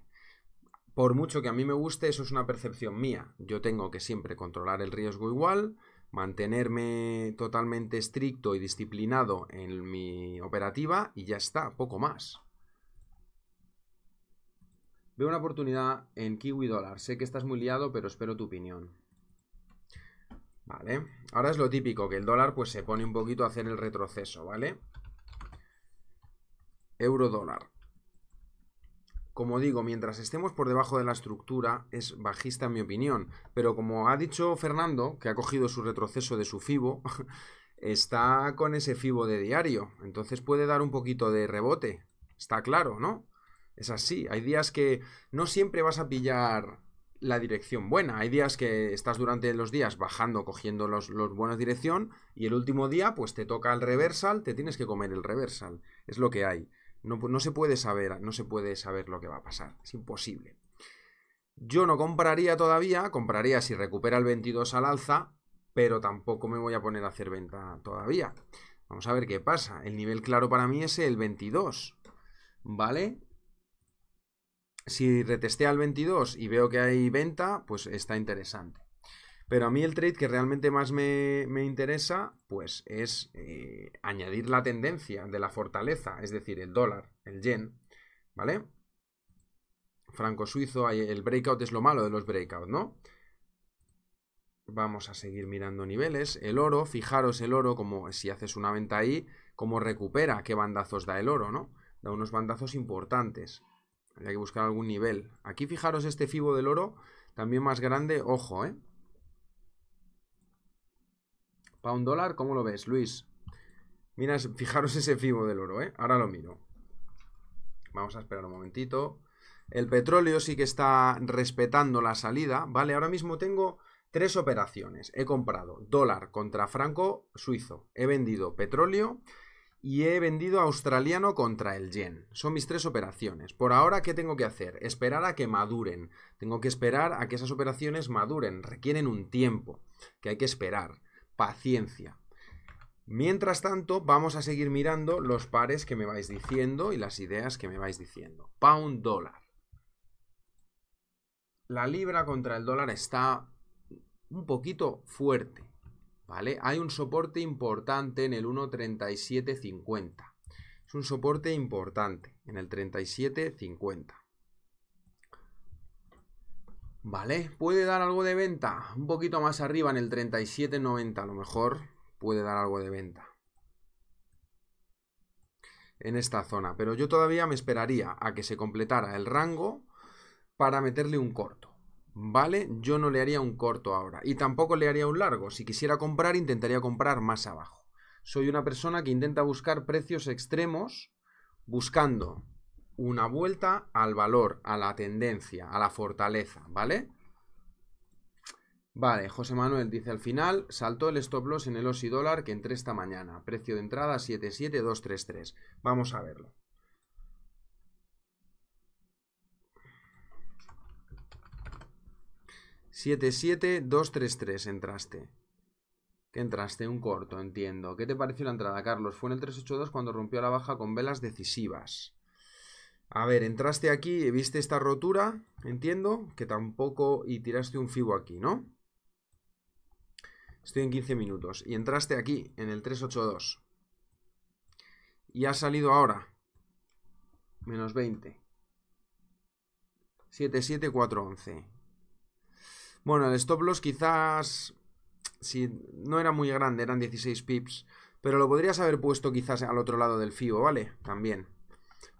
Por mucho que a mí me guste, eso es una percepción mía. Yo tengo que siempre controlar el riesgo igual, mantenerme totalmente estricto y disciplinado en mi operativa y ya está, poco más. Veo una oportunidad en Kiwi dólar. Sé que estás muy liado, pero espero tu opinión. Vale. Ahora es lo típico, que el dólar pues se pone un poquito a hacer el retroceso, ¿vale? Euro dólar. Como digo, mientras estemos por debajo de la estructura, es bajista en mi opinión. Pero como ha dicho Fernando, que ha cogido su retroceso de su FIBO, está con ese FIBO de diario. Entonces puede dar un poquito de rebote. Está claro, ¿no? Es así. Hay días que no siempre vas a pillar la dirección buena. Hay días que estás durante los días bajando, cogiendo los, los buenos dirección y el último día pues te toca el reversal, te tienes que comer el reversal. Es lo que hay. No, no se puede saber, no se puede saber lo que va a pasar. Es imposible. Yo no compraría todavía, compraría si recupera el 22 al alza, pero tampoco me voy a poner a hacer venta todavía. Vamos a ver qué pasa. El nivel claro para mí es el 22, ¿vale? si retestea al 22 y veo que hay venta, pues está interesante. Pero a mí el trade que realmente más me, interesa, pues es eh, añadir la tendencia de la fortaleza, es decir, el dólar, el yen, ¿vale? Franco suizo, el breakout es lo malo de los breakouts, ¿no? Vamos a seguir mirando niveles. El oro, fijaros el oro, como si haces una venta ahí, como recupera, qué bandazos da el oro, ¿no? Da unos bandazos importantes. Hay que buscar algún nivel. Aquí fijaros este fibo del oro, también más grande, ojo, ¿eh? Pound dólar, ¿cómo lo ves, Luis? Mira, fijaros ese fibo del oro, ¿eh? Ahora lo miro. Vamos a esperar un momentito. El petróleo sí que está respetando la salida, ¿vale? Ahora mismo tengo tres operaciones. He comprado dólar contra franco suizo. He vendido petróleo y he vendido australiano contra el yen. Son mis tres operaciones. Por ahora, ¿qué tengo que hacer? Esperar a que maduren. Tengo que esperar a que esas operaciones maduren. Requieren un tiempo que hay que esperar. Paciencia. Mientras tanto, vamos a seguir mirando los pares que me vais diciendo y las ideas que me vais diciendo. Pound dólar. La libra contra el dólar está un poquito fuerte. ¿vale? Hay un soporte importante en el 1.3750. Es un soporte importante en el 3750. ¿Vale? ¿Puede dar algo de venta? Un poquito más arriba en el 37.90 a lo mejor puede dar algo de venta. En esta zona. Pero yo todavía me esperaría a que se completara el rango para meterle un corto. ¿vale? Yo no le haría un corto ahora y tampoco le haría un largo. Si quisiera comprar, intentaría comprar más abajo. Soy una persona que intenta buscar precios extremos buscando una vuelta al valor, a la tendencia, a la fortaleza, ¿vale? Vale, José Manuel dice al final, saltó el stop loss en el OSI dólar que entré esta mañana, precio de entrada 77233. Vamos a verlo. 77233 entraste. Que entraste un corto, entiendo. ¿Qué te pareció la entrada, Carlos? Fue en el 382 cuando rompió la baja con velas decisivas. A ver, entraste aquí, viste esta rotura, entiendo, que tampoco... Y tiraste un fibo aquí, ¿no? Estoy en 15 minutos. Y entraste aquí, en el 382. Y ha salido ahora. Menos 20. 77411. Bueno, el stop loss quizás... Si no era muy grande, eran 16 pips. Pero lo podrías haber puesto quizás al otro lado del FIBO, ¿vale? También.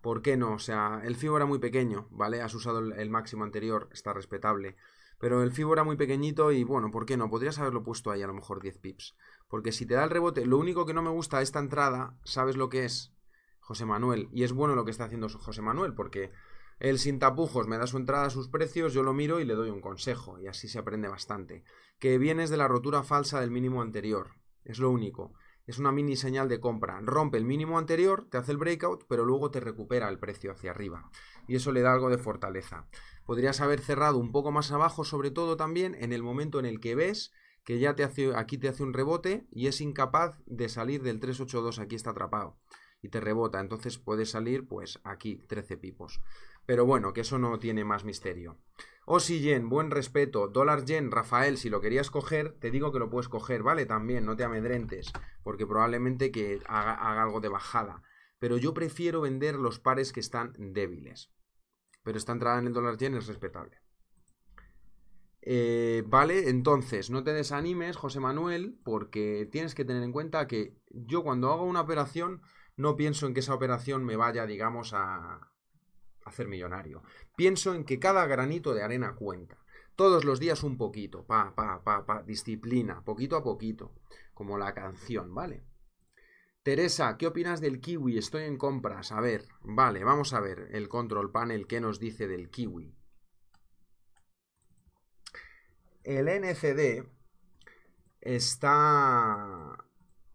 ¿Por qué no? O sea, el FIBO era muy pequeño, ¿vale? Has usado el, máximo anterior, está respetable. Pero el FIBO era muy pequeñito y bueno, ¿por qué no? Podrías haberlo puesto ahí a lo mejor 10 pips. Porque si te da el rebote, lo único que no me gusta de esta entrada, ¿sabes lo que es? José Manuel. Y es bueno lo que está haciendo José Manuel, porque el sin tapujos me da su entrada, a sus precios, yo lo miro y le doy un consejo, y así se aprende bastante. Que vienes de la rotura falsa del mínimo anterior. Es lo único. Es una mini señal de compra. Rompe el mínimo anterior, te hace el breakout, pero luego te recupera el precio hacia arriba. Y eso le da algo de fortaleza. Podrías haber cerrado un poco más abajo, sobre todo también en el momento en el que ves que ya te aquí te hace un rebote y es incapaz de salir del 382, aquí está atrapado y te rebota, entonces puedes salir pues aquí 13 pipos. Pero bueno, que eso no tiene más misterio. Osi oh, Yen, buen respeto. Dólar Yen, Rafael, si lo querías coger, te digo que lo puedes coger, ¿vale? También, no te amedrentes, porque probablemente que haga, algo de bajada. Pero yo prefiero vender los pares que están débiles. Pero esta entrada en el dólar Yen es respetable. Eh, vale, entonces, no te desanimes, José Manuel, porque tienes que tener en cuenta que yo cuando hago una operación no pienso en que esa operación me vaya, digamos, a, hacer millonario. Pienso en que cada granito de arena cuenta. Todos los días un poquito, pa, pa, pa, pa, disciplina, poquito a poquito, como la canción, ¿vale? Teresa, ¿qué opinas del kiwi? Estoy en compras. A ver, vale, vamos a ver el control panel que nos dice del kiwi. El NCD está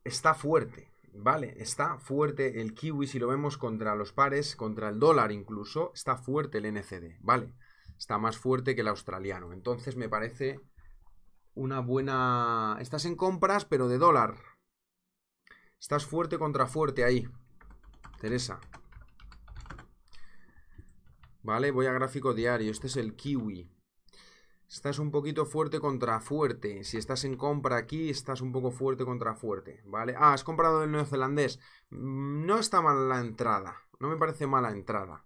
está fuerte. Vale, está fuerte el kiwi si lo vemos contra los pares, contra el dólar incluso, está fuerte el NCD, vale. Está más fuerte que el australiano. Entonces me parece una buena... Estás en compras, pero de dólar. Estás fuerte contra fuerte ahí. Teresa. Vale, voy a gráfico diario. Este es el kiwi. Estás un poquito fuerte contra fuerte. Si estás en compra aquí, estás un poco fuerte contra fuerte, ¿vale? Ah, has comprado el neozelandés. Mm, no está mal la entrada. No me parece mala entrada.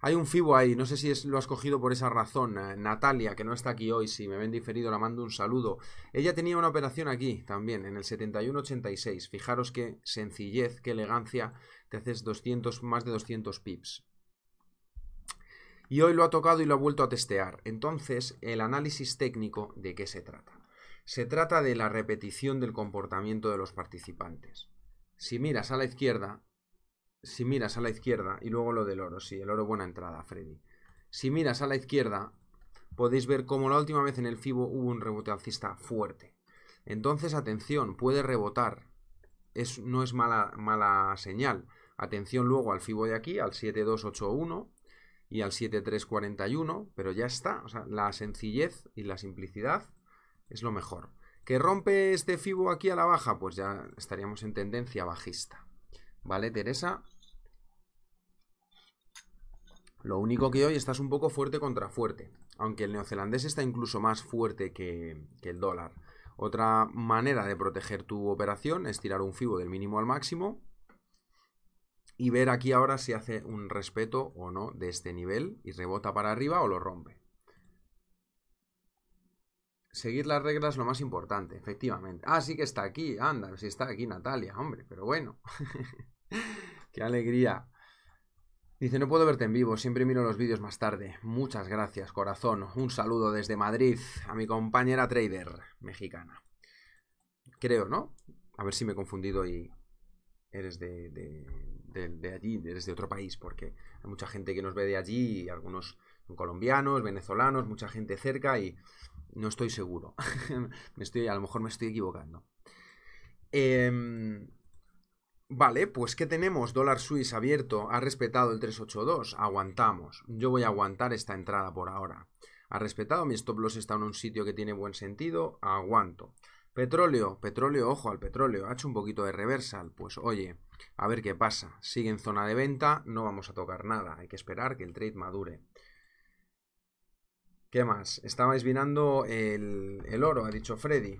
Hay un Fibo ahí, no sé si lo has cogido por esa razón. Eh, Natalia, que no está aquí hoy, si me ven diferido, la mando un saludo. Ella tenía una operación aquí también, en el 7186. Fijaros qué sencillez, qué elegancia, te haces 200, más de 200 pips y hoy lo ha tocado y lo ha vuelto a testear. Entonces, el análisis técnico de qué se trata. Se trata de la repetición del comportamiento de los participantes. Si miras a la izquierda, si miras a la izquierda, y luego lo del oro, sí, el oro buena entrada, Freddy. Si miras a la izquierda, podéis ver cómo la última vez en el FIBO hubo un rebote alcista fuerte. Entonces, atención, puede rebotar. Es, no es mala, mala señal. Atención luego al FIBO de aquí, al 7281, y al 7341, pero ya está. O sea, la sencillez y la simplicidad es lo mejor. ¿Que rompe este FIBO aquí a la baja? Pues ya estaríamos en tendencia bajista. ¿Vale, Teresa? Lo único que hoy estás un poco fuerte contra fuerte, aunque el neozelandés está incluso más fuerte que el dólar. Otra manera de proteger tu operación es tirar un FIBO del mínimo al máximo y ver aquí ahora si hace un respeto o no de este nivel y rebota para arriba o lo rompe. Seguir las reglas es lo más importante, efectivamente. Ah, sí que está aquí, anda, si está aquí Natalia, hombre, pero bueno. ¡Qué alegría! Dice, no puedo verte en vivo, siempre miro los vídeos más tarde. Muchas gracias, corazón. Un saludo desde Madrid a mi compañera trader mexicana. Creo, ¿no? A ver si me he confundido y eres de, de, de, allí, desde otro país, porque hay mucha gente que nos ve de allí, algunos colombianos, venezolanos, mucha gente cerca y no estoy seguro. me estoy, a lo mejor me estoy equivocando. Em, vale, pues ¿qué tenemos? Dólar suizo abierto, ha respetado el 382, aguantamos. Yo voy a aguantar esta entrada por ahora. Ha respetado, mi stop loss está en un sitio que tiene buen sentido, aguanto. Petróleo, petróleo, ojo al petróleo, ha hecho un poquito de reversal, pues oye, a ver qué pasa, sigue en zona de venta, no vamos a tocar nada, hay que esperar que el trade madure. ¿Qué más? Estabais mirando el, el oro, ha dicho Freddy.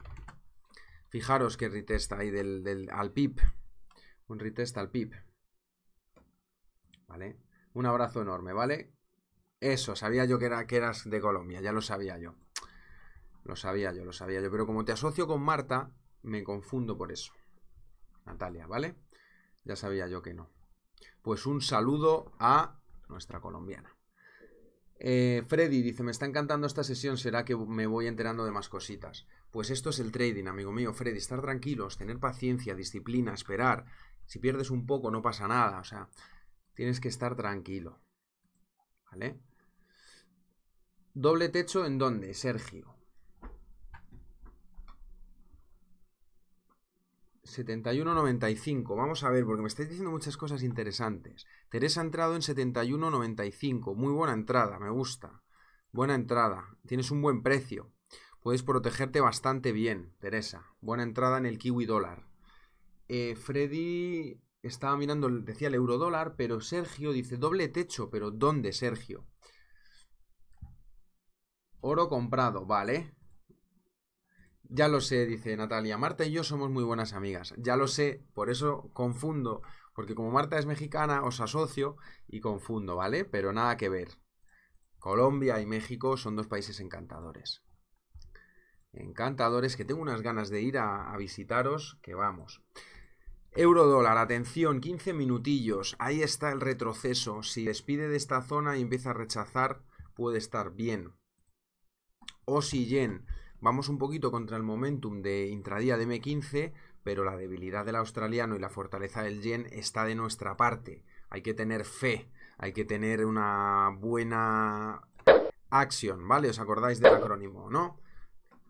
Fijaros qué retest ahí del, al pip, un retest al pip, ¿vale? Un abrazo enorme, ¿vale? Eso, sabía yo que, era, que eras de Colombia, ya lo sabía yo. Lo sabía yo, lo sabía yo. Pero como te asocio con Marta, me confundo por eso. Natalia, ¿vale? Ya sabía yo que no. Pues un saludo a nuestra colombiana. Eh, Freddy dice, me está encantando esta sesión, será que me voy enterando de más cositas. Pues esto es el trading, amigo mío, Freddy, estar tranquilos, tener paciencia, disciplina, esperar. Si pierdes un poco, no pasa nada, o sea, tienes que estar tranquilo. ¿Vale? Doble techo en dónde, Sergio. 71.95. Vamos a ver, porque me estáis diciendo muchas cosas interesantes. Teresa ha entrado en 71.95. Muy buena entrada, me gusta. Buena entrada. Tienes un buen precio. Puedes protegerte bastante bien, Teresa. Buena entrada en el kiwi dólar. Eh, Freddy estaba mirando, decía el euro dólar, pero Sergio dice doble techo. Pero ¿dónde, Sergio? Oro comprado, vale. Ya lo sé, dice Natalia. Marta y yo somos muy buenas amigas. Ya lo sé, por eso confundo, porque como Marta es mexicana, os asocio y confundo, ¿vale? Pero nada que ver. Colombia y México son dos países encantadores. Encantadores que tengo unas ganas de ir a, visitaros, que vamos. Eurodólar, atención, 15 minutillos. Ahí está el retroceso. Si despide de esta zona y empieza a rechazar, puede estar bien. O si yen, Vamos un poquito contra el momentum de intradía de M15, pero la debilidad del australiano y la fortaleza del yen está de nuestra parte. Hay que tener fe, hay que tener una buena acción, ¿vale? ¿Os acordáis del acrónimo, no?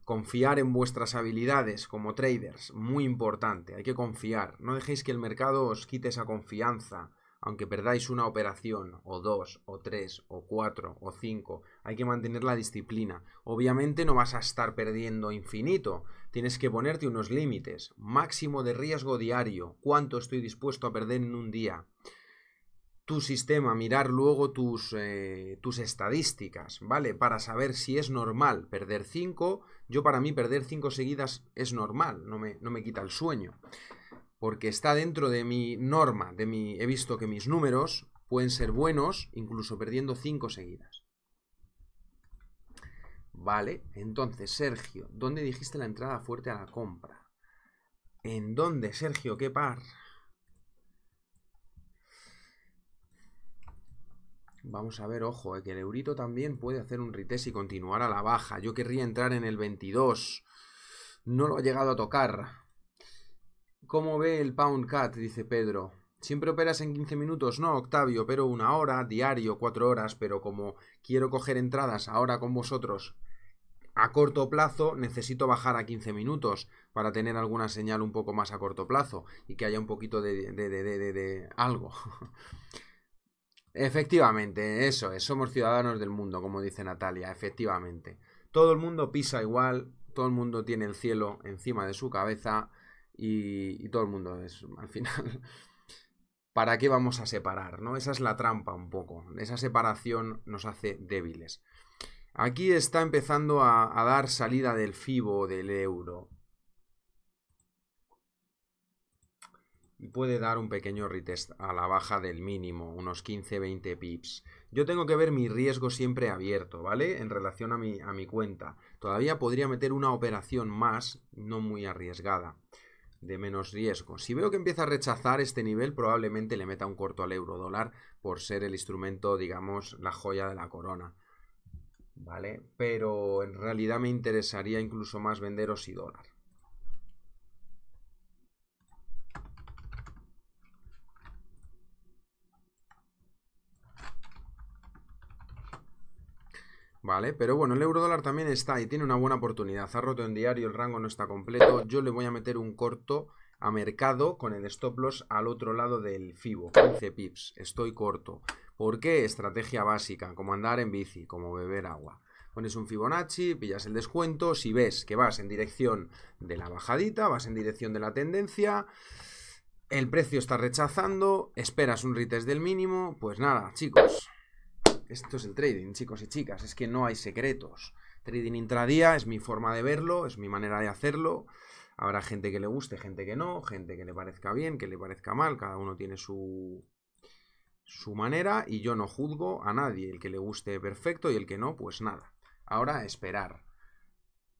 Confiar en vuestras habilidades como traders, muy importante, hay que confiar. No dejéis que el mercado os quite esa confianza aunque perdáis una operación, o dos, o tres, o cuatro, o cinco, hay que mantener la disciplina. Obviamente no vas a estar perdiendo infinito, tienes que ponerte unos límites. Máximo de riesgo diario, cuánto estoy dispuesto a perder en un día. Tu sistema, mirar luego tus, eh, tus estadísticas, ¿vale? Para saber si es normal perder cinco. Yo para mí perder cinco seguidas es normal, no me quita el sueño porque está dentro de mi norma, de mi he visto que mis números pueden ser buenos incluso perdiendo 5 seguidas. Vale, entonces Sergio, ¿dónde dijiste la entrada fuerte a la compra? ¿En dónde, Sergio? ¿Qué par? Vamos a ver, ojo, eh, que el Eurito también puede hacer un retest y continuar a la baja. Yo querría entrar en el 22. No lo ha llegado a tocar. ¿Cómo ve el Pound Cat? Dice Pedro. Siempre operas en 15 minutos, no, Octavio, pero una hora, diario, cuatro horas, pero como quiero coger entradas ahora con vosotros a corto plazo, necesito bajar a 15 minutos para tener alguna señal un poco más a corto plazo y que haya un poquito de, de algo. efectivamente, eso es, somos ciudadanos del mundo, como dice Natalia, efectivamente. Todo el mundo pisa igual, todo el mundo tiene el cielo encima de su cabeza y, todo el mundo es, al final, ¿para qué vamos a separar? ¿no? Esa es la trampa un poco, esa separación nos hace débiles. Aquí está empezando a, dar salida del FIBO, del euro. y puede dar un pequeño retest a la baja del mínimo, unos 15-20 pips. Yo tengo que ver mi riesgo siempre abierto, ¿vale? En relación a mi, a mi cuenta. Todavía podría meter una operación más, no muy arriesgada de menos riesgo. Si veo que empieza a rechazar este nivel, probablemente le meta un corto al euro dólar por ser el instrumento, digamos, la joya de la corona. ¿Vale? Pero en realidad me interesaría incluso más venderos y dólar. ¿vale? Pero bueno, el euro dólar también está y tiene una buena oportunidad. Ha roto en diario, el rango no está completo. Yo le voy a meter un corto a mercado con el stop loss al otro lado del FIBO, 15 pips. Estoy corto. ¿Por qué? Estrategia básica, como andar en bici, como beber agua. Pones un Fibonacci, pillas el descuento, si ves que vas en dirección de la bajadita, vas en dirección de la tendencia, el precio está rechazando, esperas un retest del mínimo, pues nada, chicos, esto es el trading, chicos y chicas, es que no hay secretos. Trading intradía es mi forma de verlo, es mi manera de hacerlo. Habrá gente que le guste, gente que no, gente que le parezca bien, que le parezca mal, cada uno tiene su su manera y yo no juzgo a nadie, el que le guste perfecto y el que no, pues nada. Ahora esperar.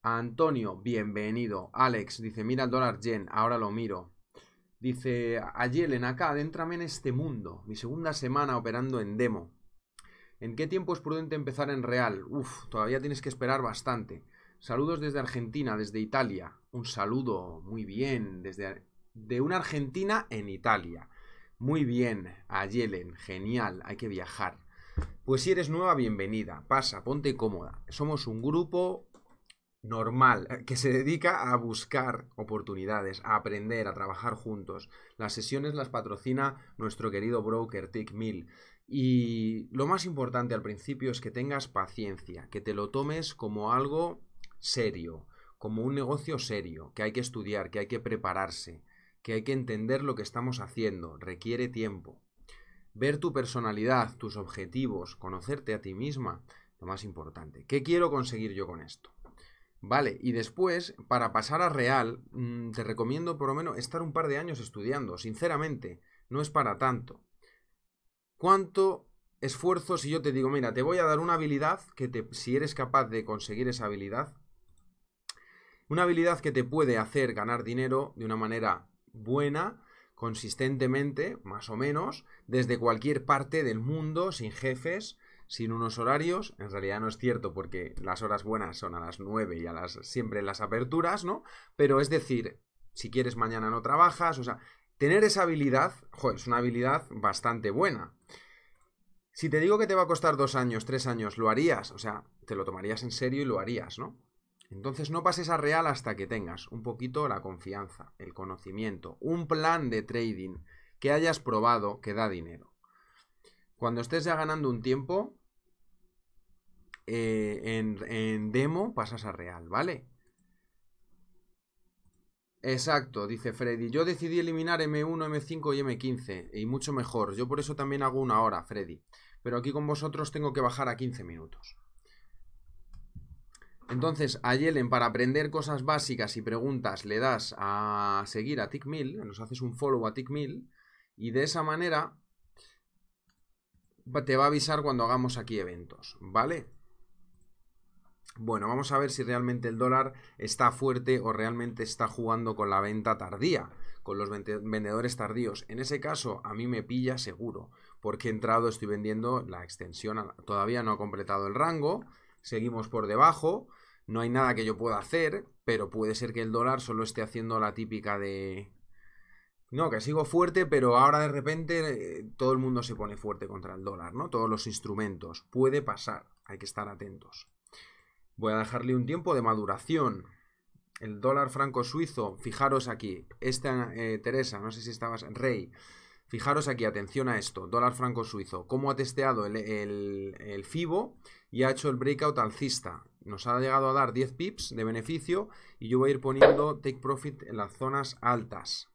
Antonio, bienvenido. Alex dice, mira el dólar yen, ahora lo miro. Dice, Ayelen acá, adéntrame en este mundo. Mi segunda semana operando en demo. ¿En qué tiempo es prudente empezar en real? Uf, todavía tienes que esperar bastante. Saludos desde Argentina, desde Italia. Un saludo, muy bien, desde de una Argentina en Italia. Muy bien, a genial, hay que viajar. Pues si eres nueva, bienvenida. Pasa, ponte cómoda. Somos un grupo normal eh, que se dedica a buscar oportunidades, a aprender, a trabajar juntos. Las sesiones las patrocina nuestro querido broker Tickmill. Mill. Y lo más importante al principio es que tengas paciencia, que te lo tomes como algo serio, como un negocio serio, que hay que estudiar, que hay que prepararse, que hay que entender lo que estamos haciendo, requiere tiempo. Ver tu personalidad, tus objetivos, conocerte a ti misma, lo más importante. ¿Qué quiero conseguir yo con esto? Vale, y después, para pasar a real, mm, te recomiendo por lo menos estar un par de años estudiando, sinceramente, no es para tanto. ¿Cuánto esfuerzo si yo te digo, mira, te voy a dar una habilidad que te, si eres capaz de conseguir esa habilidad, una habilidad que te puede hacer ganar dinero de una manera buena, consistentemente, más o menos, desde cualquier parte del mundo, sin jefes, sin unos horarios, en realidad no es cierto porque las horas buenas son a las 9 y a las siempre en las aperturas, ¿no? Pero es decir, si quieres mañana no trabajas, o sea, Tener esa habilidad, joder, es una habilidad bastante buena. Si te digo que te va a costar dos años, tres años, lo harías, o sea, te lo tomarías en serio y lo harías, ¿no? Entonces no pases a real hasta que tengas un poquito la confianza, el conocimiento, un plan de trading que hayas probado que da dinero. Cuando estés ya ganando un tiempo, eh, en demo pasas a real, ¿vale? Exacto, dice Freddy. Yo decidí eliminar M1, M5 y M15, y mucho mejor. Yo por eso también hago una hora, Freddy. Pero aquí con vosotros tengo que bajar a 15 minutos. Entonces, a Yelen, para aprender cosas básicas y preguntas, le das a seguir a TickMill, nos haces un follow a TickMill, y de esa manera te va a avisar cuando hagamos aquí eventos, ¿vale? Bueno, vamos a ver si realmente el dólar está fuerte o realmente está jugando con la venta tardía, con los vendedores tardíos. En ese caso, a mí me pilla seguro, porque he entrado, estoy vendiendo la extensión, todavía no ha completado el rango, seguimos por debajo, no hay nada que yo pueda hacer, pero puede ser que el dólar solo esté haciendo la típica de... No, que sigo fuerte, pero ahora de repente eh, todo el mundo se pone fuerte contra el dólar, ¿no? Todos los instrumentos. Puede pasar, hay que estar atentos. Voy a dejarle un tiempo de maduración. El dólar franco suizo, fijaros aquí. Esta, eh, Teresa, no sé si estabas, Rey. Fijaros aquí, atención a esto, dólar franco suizo, cómo ha testeado el, el, FIBO y ha hecho el breakout alcista. Nos ha llegado a dar 10 pips de beneficio y yo voy a ir poniendo take profit en las zonas altas.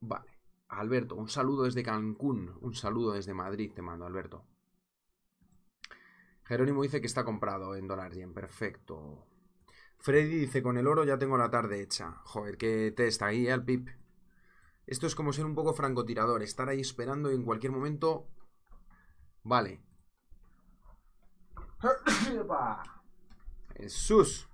Vale, Alberto, un saludo desde Cancún, un saludo desde Madrid, te mando Alberto. Jerónimo dice que está comprado en dólar yen. Perfecto. Freddy dice, con el oro ya tengo la tarde hecha. Joder, qué test ahí, eh, al pip. Esto es como ser un poco francotirador, estar ahí esperando y en cualquier momento... Vale. Jesús.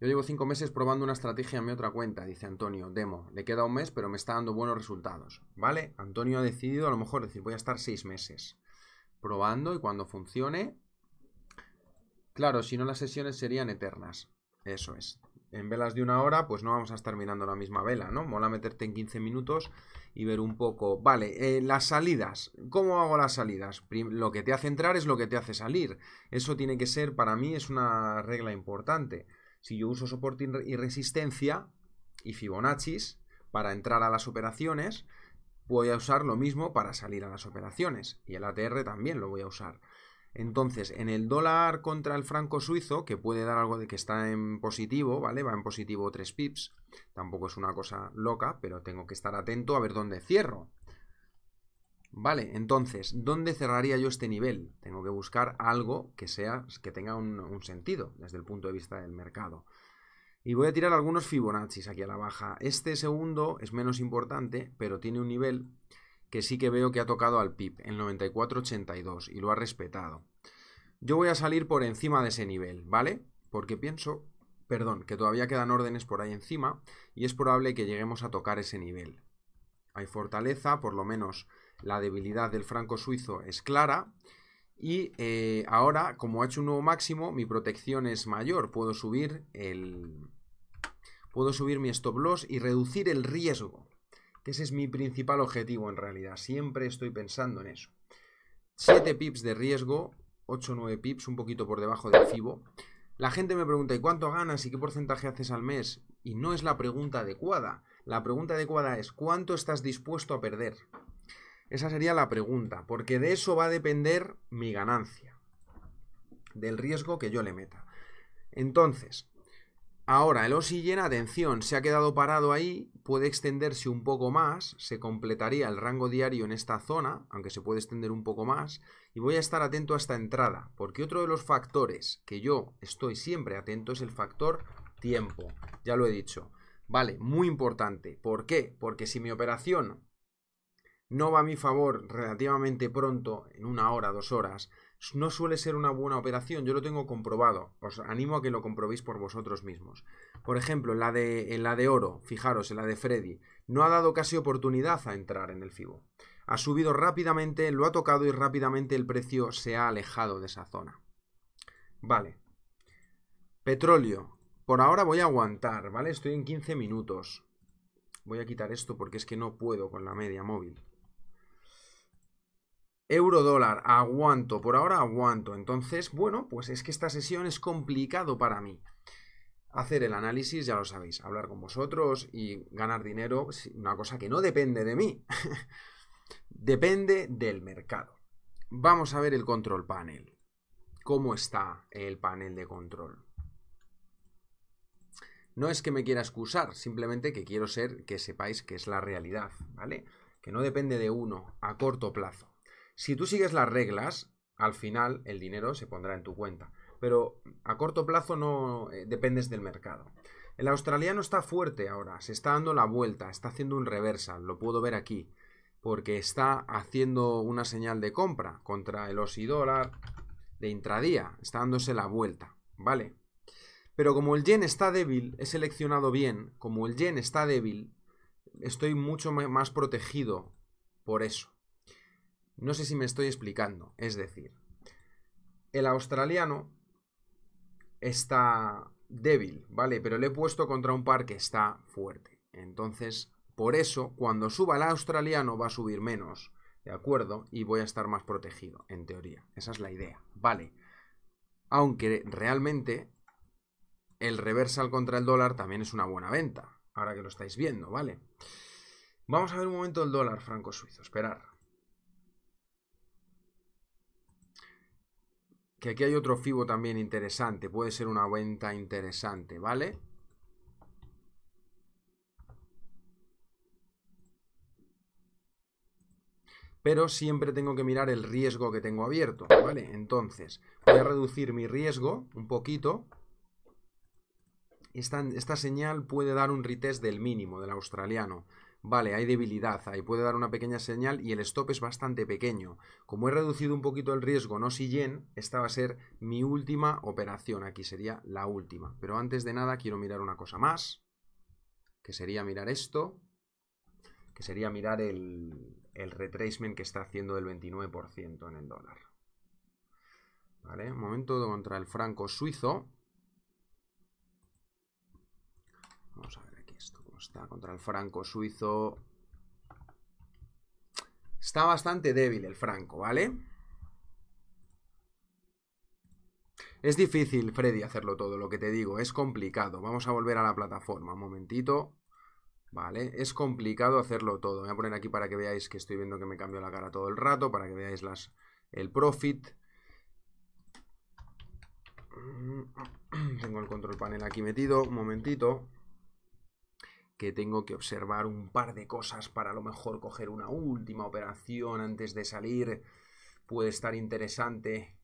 Yo llevo cinco meses probando una estrategia en mi otra cuenta, dice Antonio. Demo. Le queda un mes, pero me está dando buenos resultados. ¿Vale? Antonio ha decidido a lo mejor decir, voy a estar seis meses probando y cuando funcione. Claro, si no las sesiones serían eternas. Eso es. En velas de una hora, pues no vamos a estar mirando la misma vela, ¿no? Mola meterte en 15 minutos y ver un poco. Vale, eh, las salidas. ¿Cómo hago las salidas? Lo que te hace entrar es lo que te hace salir. Eso tiene que ser, para mí, es una regla importante. Si yo uso soporte y resistencia y Fibonacci para entrar a las operaciones, voy a usar lo mismo para salir a las operaciones y el ATR también lo voy a usar. Entonces, en el dólar contra el franco suizo, que puede dar algo de que está en positivo, ¿vale? Va en positivo 3 pips, tampoco es una cosa loca, pero tengo que estar atento a ver dónde cierro. Vale, entonces, ¿dónde cerraría yo este nivel? Tengo que buscar algo que sea, que tenga un sentido desde el punto de vista del mercado. Y voy a tirar algunos Fibonaccis aquí a la baja. Este segundo es menos importante, pero tiene un nivel que sí que veo que ha tocado al PIB, el 94.82, y lo ha respetado. Yo voy a salir por encima de ese nivel, ¿vale? Porque pienso, perdón, que todavía quedan órdenes por ahí encima, y es probable que lleguemos a tocar ese nivel. Hay fortaleza, por lo menos la debilidad del franco suizo es clara, y eh, ahora, como ha hecho un nuevo máximo, mi protección es mayor. Puedo subir el, puedo subir mi stop loss y reducir el riesgo, que ese es mi principal objetivo en realidad, siempre estoy pensando en eso. 7 pips de riesgo, 8 9 pips, un poquito por debajo del FIBO. La gente me pregunta, ¿y cuánto ganas y qué porcentaje haces al mes? Y no es la pregunta adecuada. La pregunta adecuada es, ¿cuánto estás dispuesto a perder? Esa sería la pregunta, porque de eso va a depender mi ganancia, del riesgo que yo le meta. Entonces, Ahora, el llena, atención, se ha quedado parado ahí, puede extenderse un poco más, se completaría el rango diario en esta zona, aunque se puede extender un poco más, y voy a estar atento a esta entrada, porque otro de los factores que yo estoy siempre atento es el factor tiempo, ya lo he dicho. Vale, muy importante, ¿por qué? Porque si mi operación no va a mi favor relativamente pronto, en una hora, dos horas, no suele ser una buena operación, yo lo tengo comprobado, os animo a que lo comprobéis por vosotros mismos. Por ejemplo, en la de, la de oro, fijaros, en la de Freddy, no ha dado casi oportunidad a entrar en el FIBO. Ha subido rápidamente, lo ha tocado y rápidamente el precio se ha alejado de esa zona. Vale. Petróleo. Por ahora voy a aguantar, ¿vale? Estoy en 15 minutos. Voy a quitar esto porque es que no puedo con la media móvil. Euro dólar, aguanto, por ahora aguanto. Entonces, bueno, pues es que esta sesión es complicado para mí. Hacer el análisis, ya lo sabéis, hablar con vosotros y ganar dinero, una cosa que no depende de mí, depende del mercado. Vamos a ver el control panel. ¿Cómo está el panel de control? No es que me quiera excusar, simplemente que quiero ser que sepáis que es la realidad, ¿vale? Que no depende de uno a corto plazo. Si tú sigues las reglas, al final el dinero se pondrá en tu cuenta. Pero a corto plazo no eh, dependes del mercado. El australiano está fuerte ahora, se está dando la vuelta, está haciendo un reversal, lo puedo ver aquí, porque está haciendo una señal de compra contra el OSI dólar de intradía, está dándose la vuelta, ¿vale? Pero como el yen está débil, he seleccionado bien, como el yen está débil, estoy mucho más protegido por eso. No sé si me estoy explicando. Es decir, el australiano está débil, ¿vale? Pero le he puesto contra un par que está fuerte. Entonces, por eso, cuando suba el australiano va a subir menos, ¿de acuerdo? Y voy a estar más protegido, en teoría. Esa es la idea, ¿vale? Aunque realmente el reversal contra el dólar también es una buena venta, ahora que lo estáis viendo, ¿vale? Vamos a ver un momento el dólar franco suizo, esperar. que aquí hay otro FIBO también interesante, puede ser una venta interesante, ¿vale? Pero siempre tengo que mirar el riesgo que tengo abierto, ¿vale? Entonces, voy a reducir mi riesgo un poquito. Esta, señal puede dar un retest del mínimo, del australiano. Vale, hay debilidad, ahí puede dar una pequeña señal y el stop es bastante pequeño. Como he reducido un poquito el riesgo no si yen, esta va a ser mi última operación, aquí sería la última. Pero antes de nada quiero mirar una cosa más, que sería mirar esto, que sería mirar el, retracement que está haciendo del 29% en el dólar. Vale, un momento contra el franco suizo. Vamos a ver está contra el franco suizo. Está bastante débil el franco, ¿vale? Es difícil, Freddy, hacerlo todo, lo que te digo, es complicado. Vamos a volver a la plataforma, un momentito. Vale, es complicado hacerlo todo. voy a poner aquí para que veáis que estoy viendo que me cambio la cara todo el rato, para que veáis las, el profit. Mm, tengo el control panel aquí metido, un momentito que tengo que observar un par de cosas para a lo mejor coger una última operación antes de salir. Puede estar interesante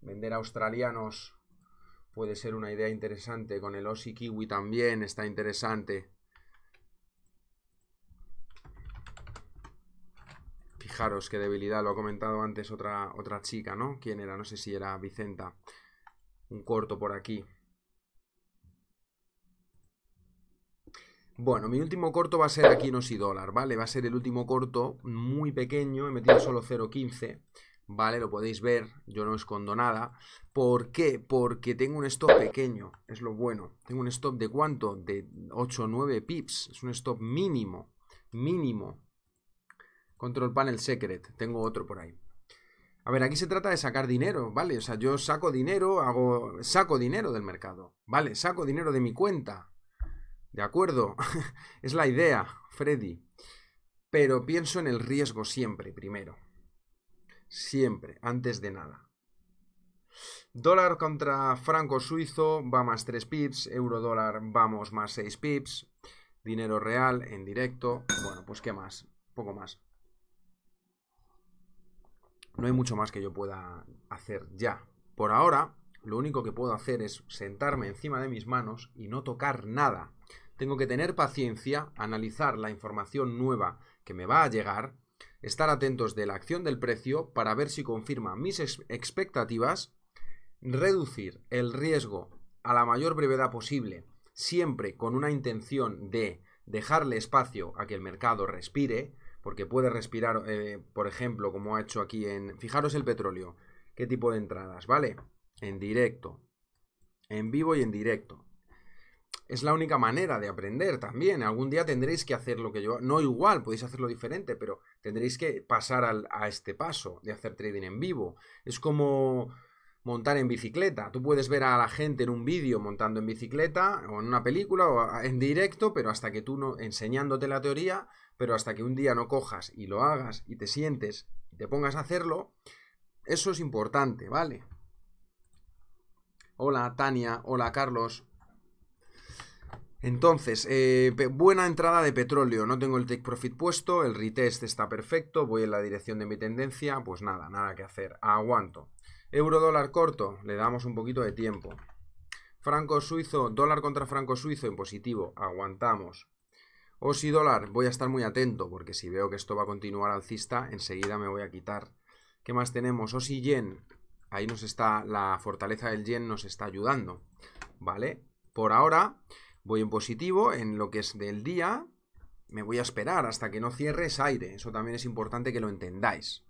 vender a australianos. Puede ser una idea interesante. Con el Osi Kiwi también está interesante. Fijaros qué debilidad, lo ha comentado antes otra, otra chica, ¿no? ¿Quién era? No sé si era Vicenta. Un corto por aquí. Bueno, mi último corto va a ser aquí y Dólar, ¿vale? Va a ser el último corto, muy pequeño, he metido solo 0.15, ¿vale? Lo podéis ver, yo no escondo nada. ¿Por qué? Porque tengo un stop pequeño, es lo bueno. Tengo un stop de cuánto? De 8 o 9 pips, es un stop mínimo, mínimo. Control panel secret, tengo otro por ahí. A ver, aquí se trata de sacar dinero, ¿vale? O sea, yo saco dinero, hago, saco dinero del mercado, ¿vale? Saco dinero de mi cuenta, de acuerdo, es la idea, Freddy. Pero pienso en el riesgo siempre, primero. Siempre, antes de nada. Dólar contra franco suizo va más 3 pips, euro dólar vamos más 6 pips, dinero real en directo, bueno, pues qué más, poco más. No hay mucho más que yo pueda hacer ya. Por ahora, lo único que puedo hacer es sentarme encima de mis manos y no tocar nada. Tengo que tener paciencia, analizar la información nueva que me va a llegar, estar atentos de la acción del precio para ver si confirma mis expectativas, reducir el riesgo a la mayor brevedad posible, siempre con una intención de dejarle espacio a que el mercado respire, porque puede respirar, eh, por ejemplo, como ha hecho aquí en, fijaros el petróleo, qué tipo de entradas, ¿vale? en directo, en vivo y en directo. Es la única manera de aprender también. Algún día tendréis que hacer lo que yo, no igual, podéis hacerlo diferente, pero tendréis que pasar al, a este paso de hacer trading en vivo. Es como montar en bicicleta. Tú puedes ver a la gente en un vídeo montando en bicicleta o en una película o en directo, pero hasta que tú no enseñándote la teoría, pero hasta que un día no cojas y lo hagas y te sientes y te pongas a hacerlo, eso es importante, ¿vale? Hola Tania, hola Carlos. Entonces, eh, buena entrada de petróleo. No tengo el take profit puesto, el retest está perfecto, voy en la dirección de mi tendencia, pues nada, nada que hacer. Aguanto. Euro dólar corto, le damos un poquito de tiempo. Franco suizo, dólar contra franco suizo en positivo, aguantamos. O si dólar, voy a estar muy atento porque si veo que esto va a continuar alcista, enseguida me voy a quitar. ¿Qué más tenemos? O si yen, Ahí nos está, la fortaleza del yen nos está ayudando, ¿vale? Por ahora voy en positivo en lo que es del día. Me voy a esperar hasta que no cierre aire. Eso también es importante que lo entendáis.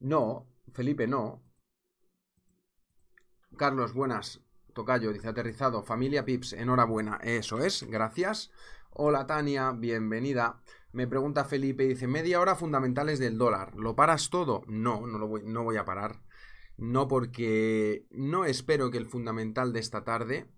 No, Felipe, no. Carlos, buenas. Tocayo, dice aterrizado. Familia Pips, enhorabuena. Eso es, gracias. Hola Tania, bienvenida. Me pregunta Felipe, dice, media hora fundamentales del dólar. ¿Lo paras todo? No, no, lo voy, no voy a parar. No porque no espero que el fundamental de esta tarde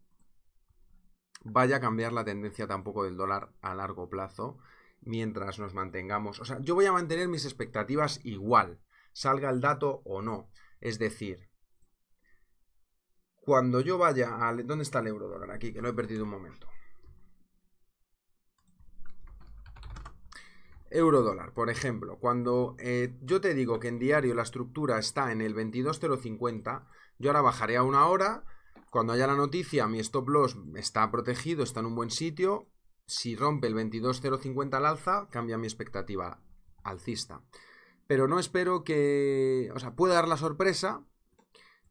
vaya a cambiar la tendencia tampoco del dólar a largo plazo mientras nos mantengamos. O sea, yo voy a mantener mis expectativas igual, salga el dato o no. Es decir, cuando yo vaya a... ¿Dónde está el euro dólar? Aquí, que lo he perdido un momento. Eurodólar, por ejemplo, cuando eh, yo te digo que en diario la estructura está en el 22,050, yo ahora bajaré a una hora, cuando haya la noticia mi stop loss está protegido, está en un buen sitio, si rompe el 22,050 al alza, cambia mi expectativa alcista. Pero no espero que, o sea, pueda dar la sorpresa,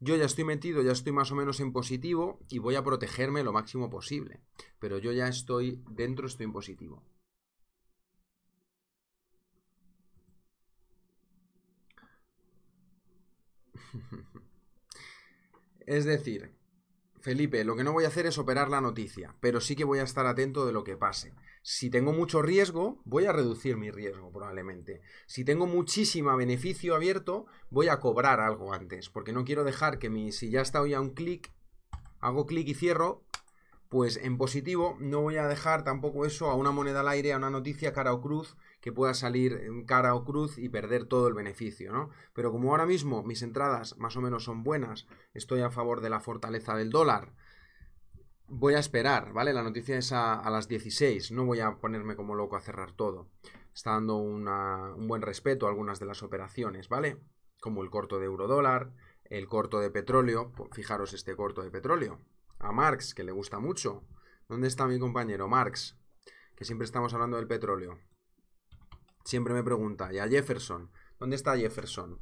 yo ya estoy metido, ya estoy más o menos en positivo y voy a protegerme lo máximo posible, pero yo ya estoy dentro, estoy en positivo. es decir, Felipe, lo que no voy a hacer es operar la noticia, pero sí que voy a estar atento de lo que pase. Si tengo mucho riesgo, voy a reducir mi riesgo probablemente. Si tengo muchísima beneficio abierto, voy a cobrar algo antes, porque no quiero dejar que mi, si ya está hoy a un clic, hago clic y cierro, pues en positivo no voy a dejar tampoco eso a una moneda al aire, a una noticia cara o cruz, que pueda salir en cara o cruz y perder todo el beneficio, ¿no? Pero como ahora mismo mis entradas más o menos son buenas, estoy a favor de la fortaleza del dólar, voy a esperar, ¿vale? La noticia es a, las 16, no voy a ponerme como loco a cerrar todo. Está dando un buen respeto a algunas de las operaciones, ¿vale? Como el corto de euro dólar, el corto de petróleo, pues fijaros este corto de petróleo, a Marx, que le gusta mucho. ¿Dónde está mi compañero Marx? Que siempre estamos hablando del petróleo siempre me pregunta, ¿y a Jefferson? ¿Dónde está Jefferson?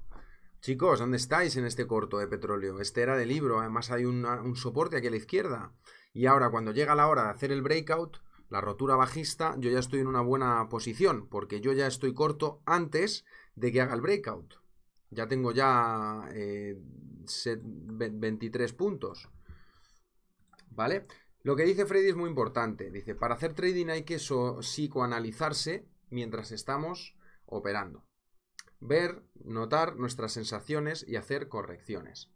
Chicos, ¿dónde estáis en este corto de petróleo? Este era de libro, además hay un soporte aquí a la izquierda. Y ahora cuando llega la hora de hacer el breakout, la rotura bajista, yo ya estoy en una buena posición, porque yo ya estoy corto antes de que haga el breakout. Ya tengo ya 23 eh, puntos. ¿Vale? Lo que dice Freddy es muy importante. Dice, para hacer trading hay que psicoanalizarse mientras estamos operando. Ver, notar nuestras sensaciones y hacer correcciones.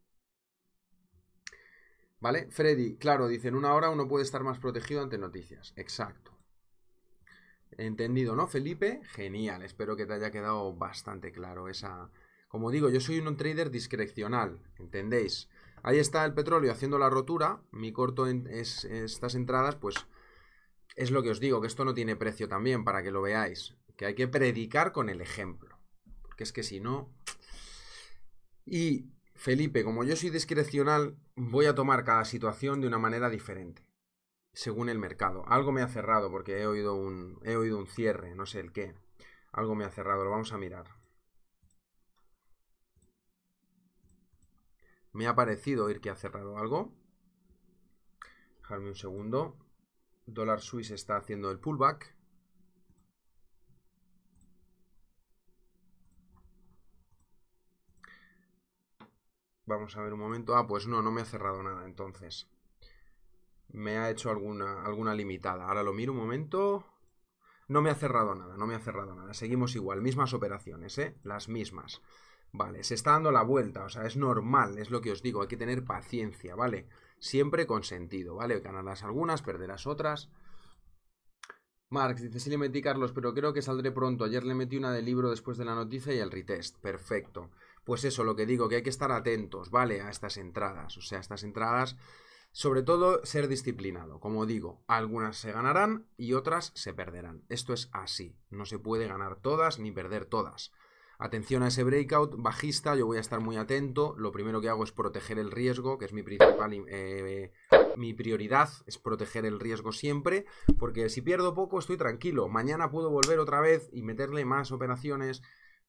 ¿Vale? Freddy, claro, dice, en una hora uno puede estar más protegido ante noticias. Exacto. Entendido, ¿no, Felipe? Genial, espero que te haya quedado bastante claro esa... Como digo, yo soy un trader discrecional, ¿entendéis? Ahí está el petróleo haciendo la rotura, mi corto en es, estas entradas, pues es lo que os digo, que esto no tiene precio también para que lo veáis, que hay que predicar con el ejemplo, porque es que si no... Y Felipe, como yo soy discrecional, voy a tomar cada situación de una manera diferente, según el mercado. Algo me ha cerrado porque he oído un, he oído un cierre, no sé el qué. Algo me ha cerrado, lo vamos a mirar. Me ha parecido oír que ha cerrado algo. Déjame un segundo. Dólar Swiss está haciendo el pullback. Vamos a ver un momento. Ah, pues no, no me ha cerrado nada entonces. Me ha hecho alguna, alguna limitada. Ahora lo miro un momento. No me ha cerrado nada, no me ha cerrado nada. Seguimos igual, mismas operaciones, ¿eh? Las mismas. Vale, se está dando la vuelta, o sea, es normal, es lo que os digo, hay que tener paciencia, ¿vale? vale siempre con sentido, ¿vale? Ganarás algunas, perderás otras. Marx dice, sí le metí Carlos, pero creo que saldré pronto. Ayer le metí una del libro después de la noticia y el retest. Perfecto. Pues eso, lo que digo, que hay que estar atentos, ¿vale? A estas entradas. O sea, estas entradas, sobre todo, ser disciplinado. Como digo, algunas se ganarán y otras se perderán. Esto es así. No se puede ganar todas ni perder todas. Atención a ese breakout bajista, yo voy a estar muy atento. Lo primero que hago es proteger el riesgo, que es mi principal eh, mi prioridad, es proteger el riesgo siempre, porque si pierdo poco estoy tranquilo. Mañana puedo volver otra vez y meterle más operaciones,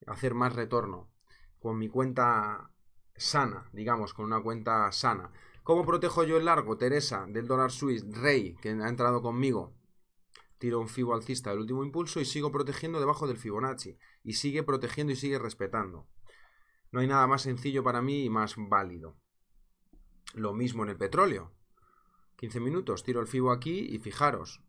hacer más retorno con mi cuenta sana, digamos, con una cuenta sana. ¿Cómo protejo yo el largo? Teresa, del dólar Swiss, Rey, que ha entrado conmigo tiro un fibo alcista del último impulso y sigo protegiendo debajo del Fibonacci. Y sigue protegiendo y sigue respetando. No hay nada más sencillo para mí y más válido. Lo mismo en el petróleo. 15 minutos, tiro el fibo aquí y fijaros,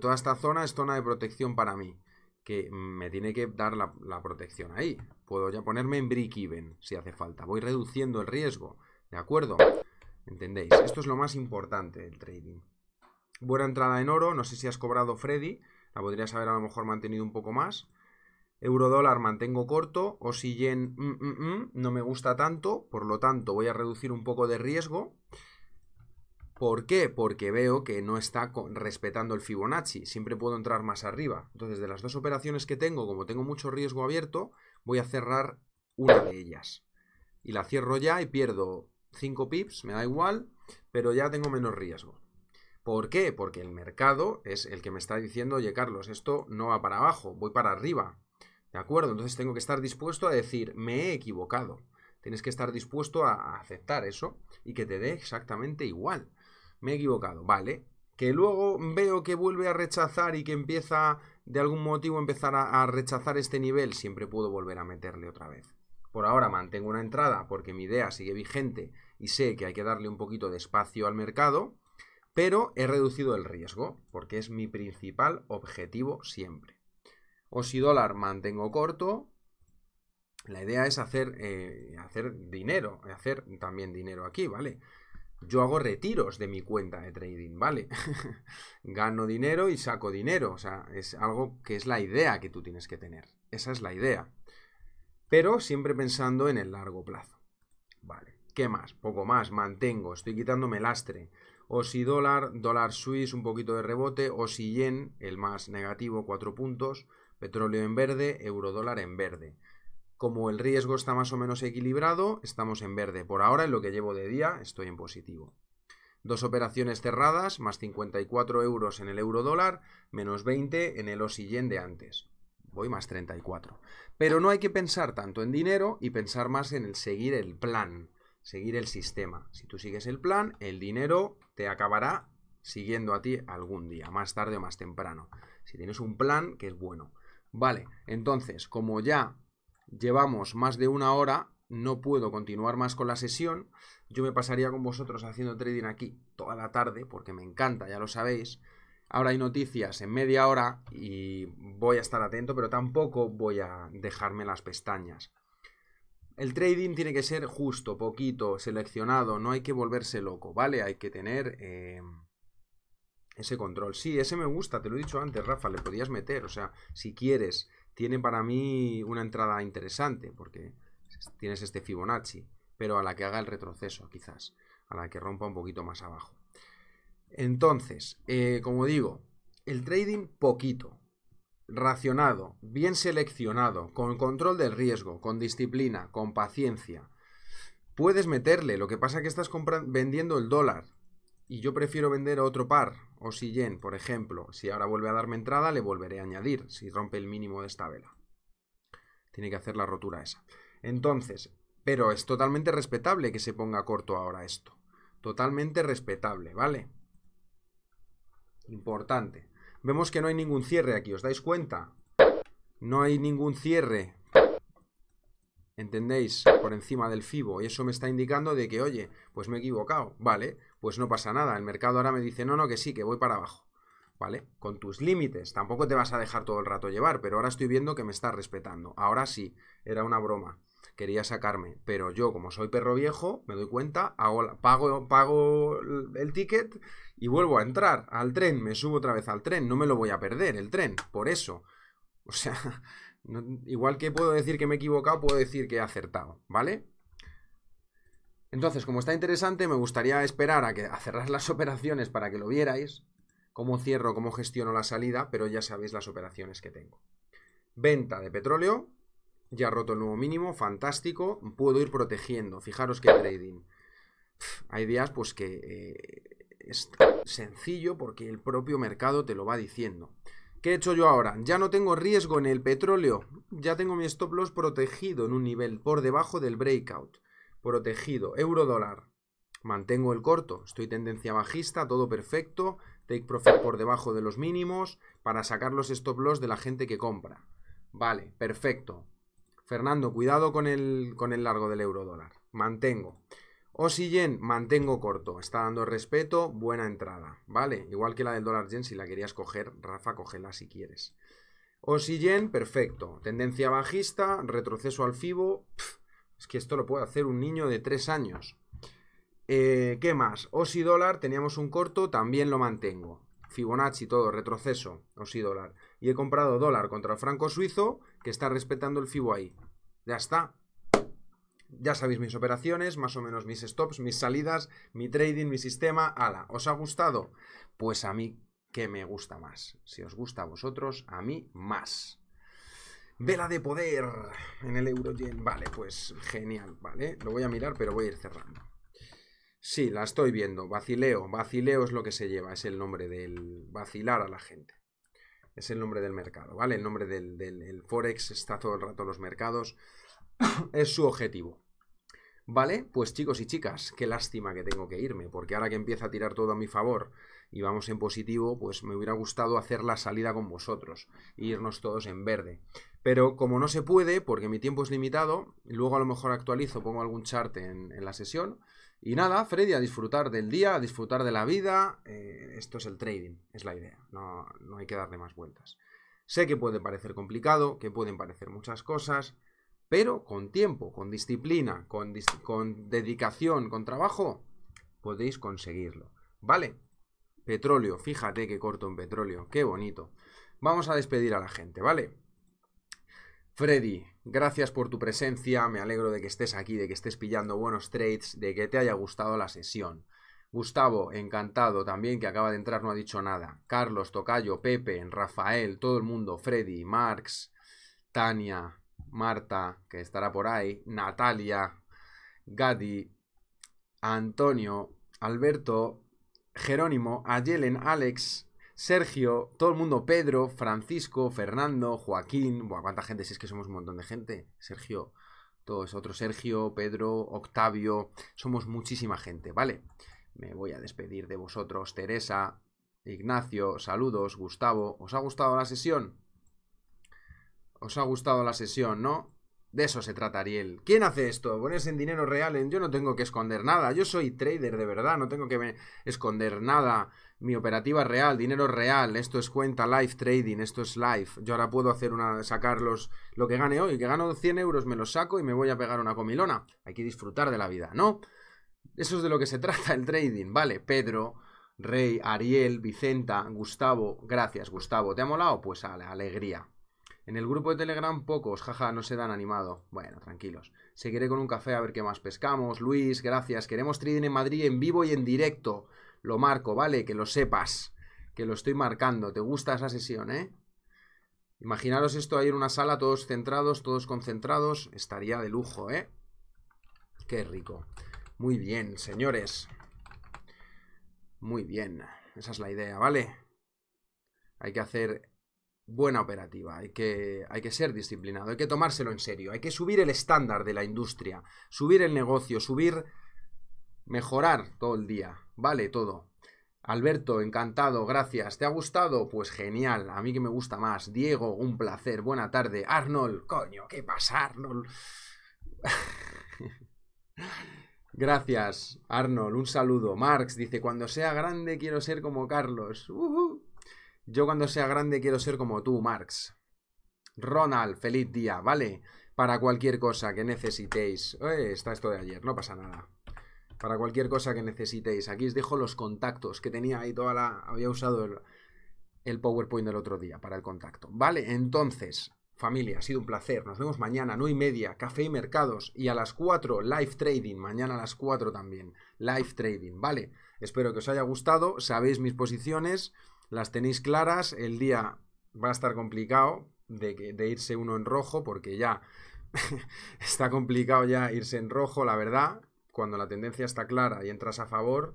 toda esta zona es zona de protección para mí, que me tiene que dar la, la protección ahí. Puedo ya ponerme en break-even si hace falta. Voy reduciendo el riesgo, ¿de acuerdo? ¿Entendéis? Esto es lo más importante del trading. Buena entrada en oro, no sé si has cobrado Freddy, la podrías haber a lo mejor mantenido un poco más. Euro dólar mantengo corto, o si yen no me gusta tanto, por lo tanto voy a reducir un poco de riesgo. ¿Por qué? Porque veo que no está respetando el Fibonacci, siempre puedo entrar más arriba. Entonces de las dos operaciones que tengo, como tengo mucho riesgo abierto, voy a cerrar una de ellas. Y la cierro ya y pierdo 5 pips, me da igual, pero ya tengo menos riesgo. ¿Por qué? Porque el mercado es el que me está diciendo, oye Carlos, esto no va para abajo, voy para arriba. ¿De acuerdo? Entonces tengo que estar dispuesto a decir, me he equivocado. Tienes que estar dispuesto a aceptar eso y que te dé exactamente igual. Me he equivocado, vale. Que luego veo que vuelve a rechazar y que empieza de algún motivo empezar a, a rechazar este nivel, siempre puedo volver a meterle otra vez. Por ahora mantengo una entrada porque mi idea sigue vigente y sé que hay que darle un poquito de espacio al mercado pero he reducido el riesgo, porque es mi principal objetivo siempre. O si dólar mantengo corto, la idea es hacer, eh, hacer dinero, hacer también dinero aquí, ¿vale? Yo hago retiros de mi cuenta de trading, ¿vale? Gano dinero y saco dinero, o sea, es algo que es la idea que tú tienes que tener, esa es la idea, pero siempre pensando en el largo plazo, ¿vale? ¿Qué más? Poco más, mantengo, estoy quitándome lastre, o si dólar, dólar suizo, un poquito de rebote, o si yen, el más negativo, cuatro puntos, petróleo en verde, euro dólar en verde. Como el riesgo está más o menos equilibrado, estamos en verde. Por ahora, en lo que llevo de día, estoy en positivo. Dos operaciones cerradas, más 54 euros en el euro dólar, menos 20 en el yen de antes. Voy más 34. Pero no hay que pensar tanto en dinero y pensar más en el seguir el plan seguir el sistema. Si tú sigues el plan, el dinero te acabará siguiendo a ti algún día, más tarde o más temprano. Si tienes un plan, que es bueno. Vale, entonces, como ya llevamos más de una hora, no puedo continuar más con la sesión. Yo me pasaría con vosotros haciendo trading aquí toda la tarde, porque me encanta, ya lo sabéis. Ahora hay noticias en media hora y voy a estar atento, pero tampoco voy a dejarme las pestañas. El trading tiene que ser justo, poquito, seleccionado, no hay que volverse loco, ¿vale? Hay que tener em, ese control. Sí, ese me gusta, te lo he dicho antes, Rafa, le podías meter, o sea, si quieres, tiene para mí una entrada interesante, porque tienes este Fibonacci, pero a la que haga el retroceso, quizás, a la que rompa un poquito más abajo. Entonces, eh, como digo, el trading poquito, racionado, bien seleccionado, con control del riesgo, con disciplina, con paciencia, puedes meterle. Lo que pasa es que estás vendiendo el dólar. Y yo prefiero vender otro par, o si yen, por ejemplo. Si ahora vuelve a darme entrada, le volveré a añadir, si rompe el mínimo de esta vela. Tiene que hacer la rotura esa. Entonces, pero es totalmente respetable que se ponga corto ahora esto. Totalmente respetable, ¿vale? Importante. Vemos que no hay ningún cierre aquí, ¿os dais cuenta? No hay ningún cierre. ¿Entendéis? Por encima del FIBO. Y eso me está indicando de que, oye, pues me he equivocado. Vale, pues no pasa nada. El mercado ahora me dice, no, no, que sí, que voy para abajo. ¿Vale? Con tus límites. Tampoco te vas a dejar todo el rato llevar, pero ahora estoy viendo que me estás respetando. Ahora sí, era una broma quería sacarme. Pero yo, como soy perro viejo, me doy cuenta, pago, pago el ticket y vuelvo a entrar al tren. Me subo otra vez al tren. No me lo voy a perder, el tren. Por eso. O sea, igual que puedo decir que me he equivocado, puedo decir que he acertado, ¿vale? Entonces, como está interesante, me gustaría esperar a, que, a cerrar las operaciones para que lo vierais. Cómo cierro, cómo gestiono la salida, pero ya sabéis las operaciones que tengo. Venta de petróleo, ya ha roto el nuevo mínimo, fantástico. Puedo ir protegiendo. Fijaros que trading. hay días pues que eh, es sencillo porque el propio mercado te lo va diciendo. ¿Qué he hecho yo ahora? Ya no tengo riesgo en el petróleo. Ya tengo mi stop loss protegido en un nivel por debajo del breakout. Protegido. Euro dólar. Mantengo el corto. Estoy tendencia bajista, todo perfecto. Take profit por debajo de los mínimos para sacar los stop loss de la gente que compra. Vale, perfecto. Fernando, cuidado con el, largo del euro dólar. Mantengo. Osi Yen, mantengo corto. Está dando respeto, buena entrada. ¿Vale? Igual que la del dólar Yen, si la querías coger, Rafa, cógela si quieres. Osi Yen, perfecto. Tendencia bajista, retroceso al FIBO. es que esto lo puede hacer un niño de 3 años. Eh, ¿Qué más? Osi dólar, teníamos un corto, también lo mantengo. Fibonacci, todo, retroceso, Osi dólar y he comprado dólar contra el franco suizo que está respetando el FIBO ahí. Ya está. Ya sabéis mis operaciones, más o menos mis stops, mis salidas, mi trading, mi sistema. Ala, ¿os ha gustado? Pues a mí que me gusta más. Si os gusta a vosotros, a mí más. Vela de poder en el Eurogen. Vale, pues genial, ¿vale? Lo voy a mirar, pero voy a ir cerrando. Sí, la estoy viendo. Vacileo. Vacileo es lo que se lleva, es el nombre del vacilar a la gente es el nombre del mercado, ¿vale? El nombre del, del Forex está todo el rato en los mercados, es su objetivo. Vale, pues chicos y chicas, qué lástima que tengo que irme, porque ahora que empieza a tirar todo a mi favor y vamos en positivo, pues me hubiera gustado hacer la salida con vosotros, irnos todos en verde. Pero como no se puede, porque mi tiempo es limitado, luego a lo mejor actualizo, pongo algún chart en la sesión y nada, Freddy, a disfrutar del día, a disfrutar de la vida. Eh, esto es el trading, es la idea. No, hay que darle más vueltas. Sé que puede parecer complicado, que pueden parecer muchas cosas, pero con tiempo, con disciplina, con, con dedicación, con trabajo, podéis conseguirlo. ¿Vale? Petróleo, fíjate que corto en petróleo, qué bonito. Vamos a despedir a la gente, ¿vale? Freddy, Gracias por tu presencia, me alegro de que estés aquí, de que estés pillando buenos trades, de que te haya gustado la sesión. Gustavo, encantado también que acaba de entrar, no ha dicho nada. Carlos, Tocayo, Pepe, Rafael, todo el mundo, Freddy, Marx, Tania, Marta, que estará por ahí, Natalia, Gadi, Antonio, Alberto, Jerónimo, Ayelen, Alex, Sergio, todo el mundo, Pedro, Francisco, Fernando, Joaquín, buah, cuánta gente, si es que somos un montón de gente, Sergio, todos, otro Sergio, Pedro, Octavio, somos muchísima gente, ¿vale? Me voy a despedir de vosotros, Teresa, Ignacio, saludos, Gustavo, ¿os ha gustado la sesión? ¿Os ha gustado la sesión, no? De eso se trata Ariel. ¿Quién hace esto? Ponerse en dinero real. Yo no tengo que esconder nada. Yo soy trader de verdad. No tengo que esconder nada mi operativa real, dinero real, esto es cuenta live trading, esto es live. Yo ahora puedo hacer una, sacar lo que gane hoy, que gano 100 euros, me lo saco y me voy a pegar una comilona. Hay que disfrutar de la vida, ¿no? Eso es de lo que se trata el trading, ¿vale? Pedro, Rey, Ariel, Vicenta, Gustavo, gracias Gustavo, ¿te ha molado? Pues a alegría. En el grupo de Telegram pocos, jaja, no se dan animado. Bueno, tranquilos. Seguiré con un café a ver qué más pescamos. Luis, gracias. Queremos trading en Madrid en vivo y en directo. Lo marco, ¿vale? Que lo sepas. Que lo estoy marcando. ¿Te gusta esa sesión, eh? Imaginaros esto ahí en una sala, todos centrados, todos concentrados. Estaría de lujo, ¿eh? Qué rico. Muy bien, señores. Muy bien. Esa es la idea, ¿vale? Hay que hacer buena operativa, hay que, hay que ser disciplinado, hay que tomárselo en serio, hay que subir el estándar de la industria, subir el negocio, subir, mejorar todo el día. Vale todo. Alberto, encantado, gracias. ¿Te ha gustado? Pues genial, a mí que me gusta más. Diego, un placer, buena tarde. Arnold, coño, ¿qué pasa, Arnold? gracias, Arnold, un saludo. Marx dice, cuando sea grande quiero ser como Carlos. Yo cuando sea grande quiero ser como tú, Marx. Ronald, feliz día, ¿vale? Para cualquier cosa que necesitéis. Eh, está esto de ayer, no pasa nada para cualquier cosa que necesitéis. Aquí os dejo los contactos que tenía ahí toda la... Había usado el, PowerPoint del otro día para el contacto. Vale, entonces, familia, ha sido un placer. Nos vemos mañana, no y media, Café y Mercados. Y a las 4, Live Trading. Mañana a las 4 también, Live Trading. Vale, espero que os haya gustado. Sabéis mis posiciones, las tenéis claras. El día va a estar complicado de, de irse uno en rojo porque ya... está complicado ya irse en rojo, la verdad cuando la tendencia está clara y entras a favor,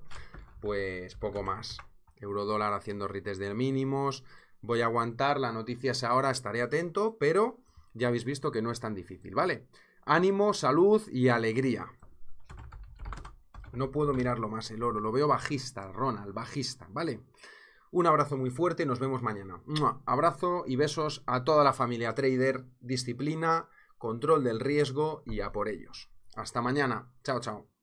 pues poco más. Euro dólar haciendo rites de mínimos. Voy a aguantar, la noticia es ahora, estaré atento, pero ya habéis visto que no es tan difícil, ¿vale? Ánimo, salud y alegría. No puedo mirarlo más el oro, lo veo bajista, Ronald, bajista, ¿vale? Un abrazo muy fuerte, nos vemos mañana. Abrazo y besos a toda la familia trader, disciplina, control del riesgo y a por ellos. Hasta mañana. Chao, chao.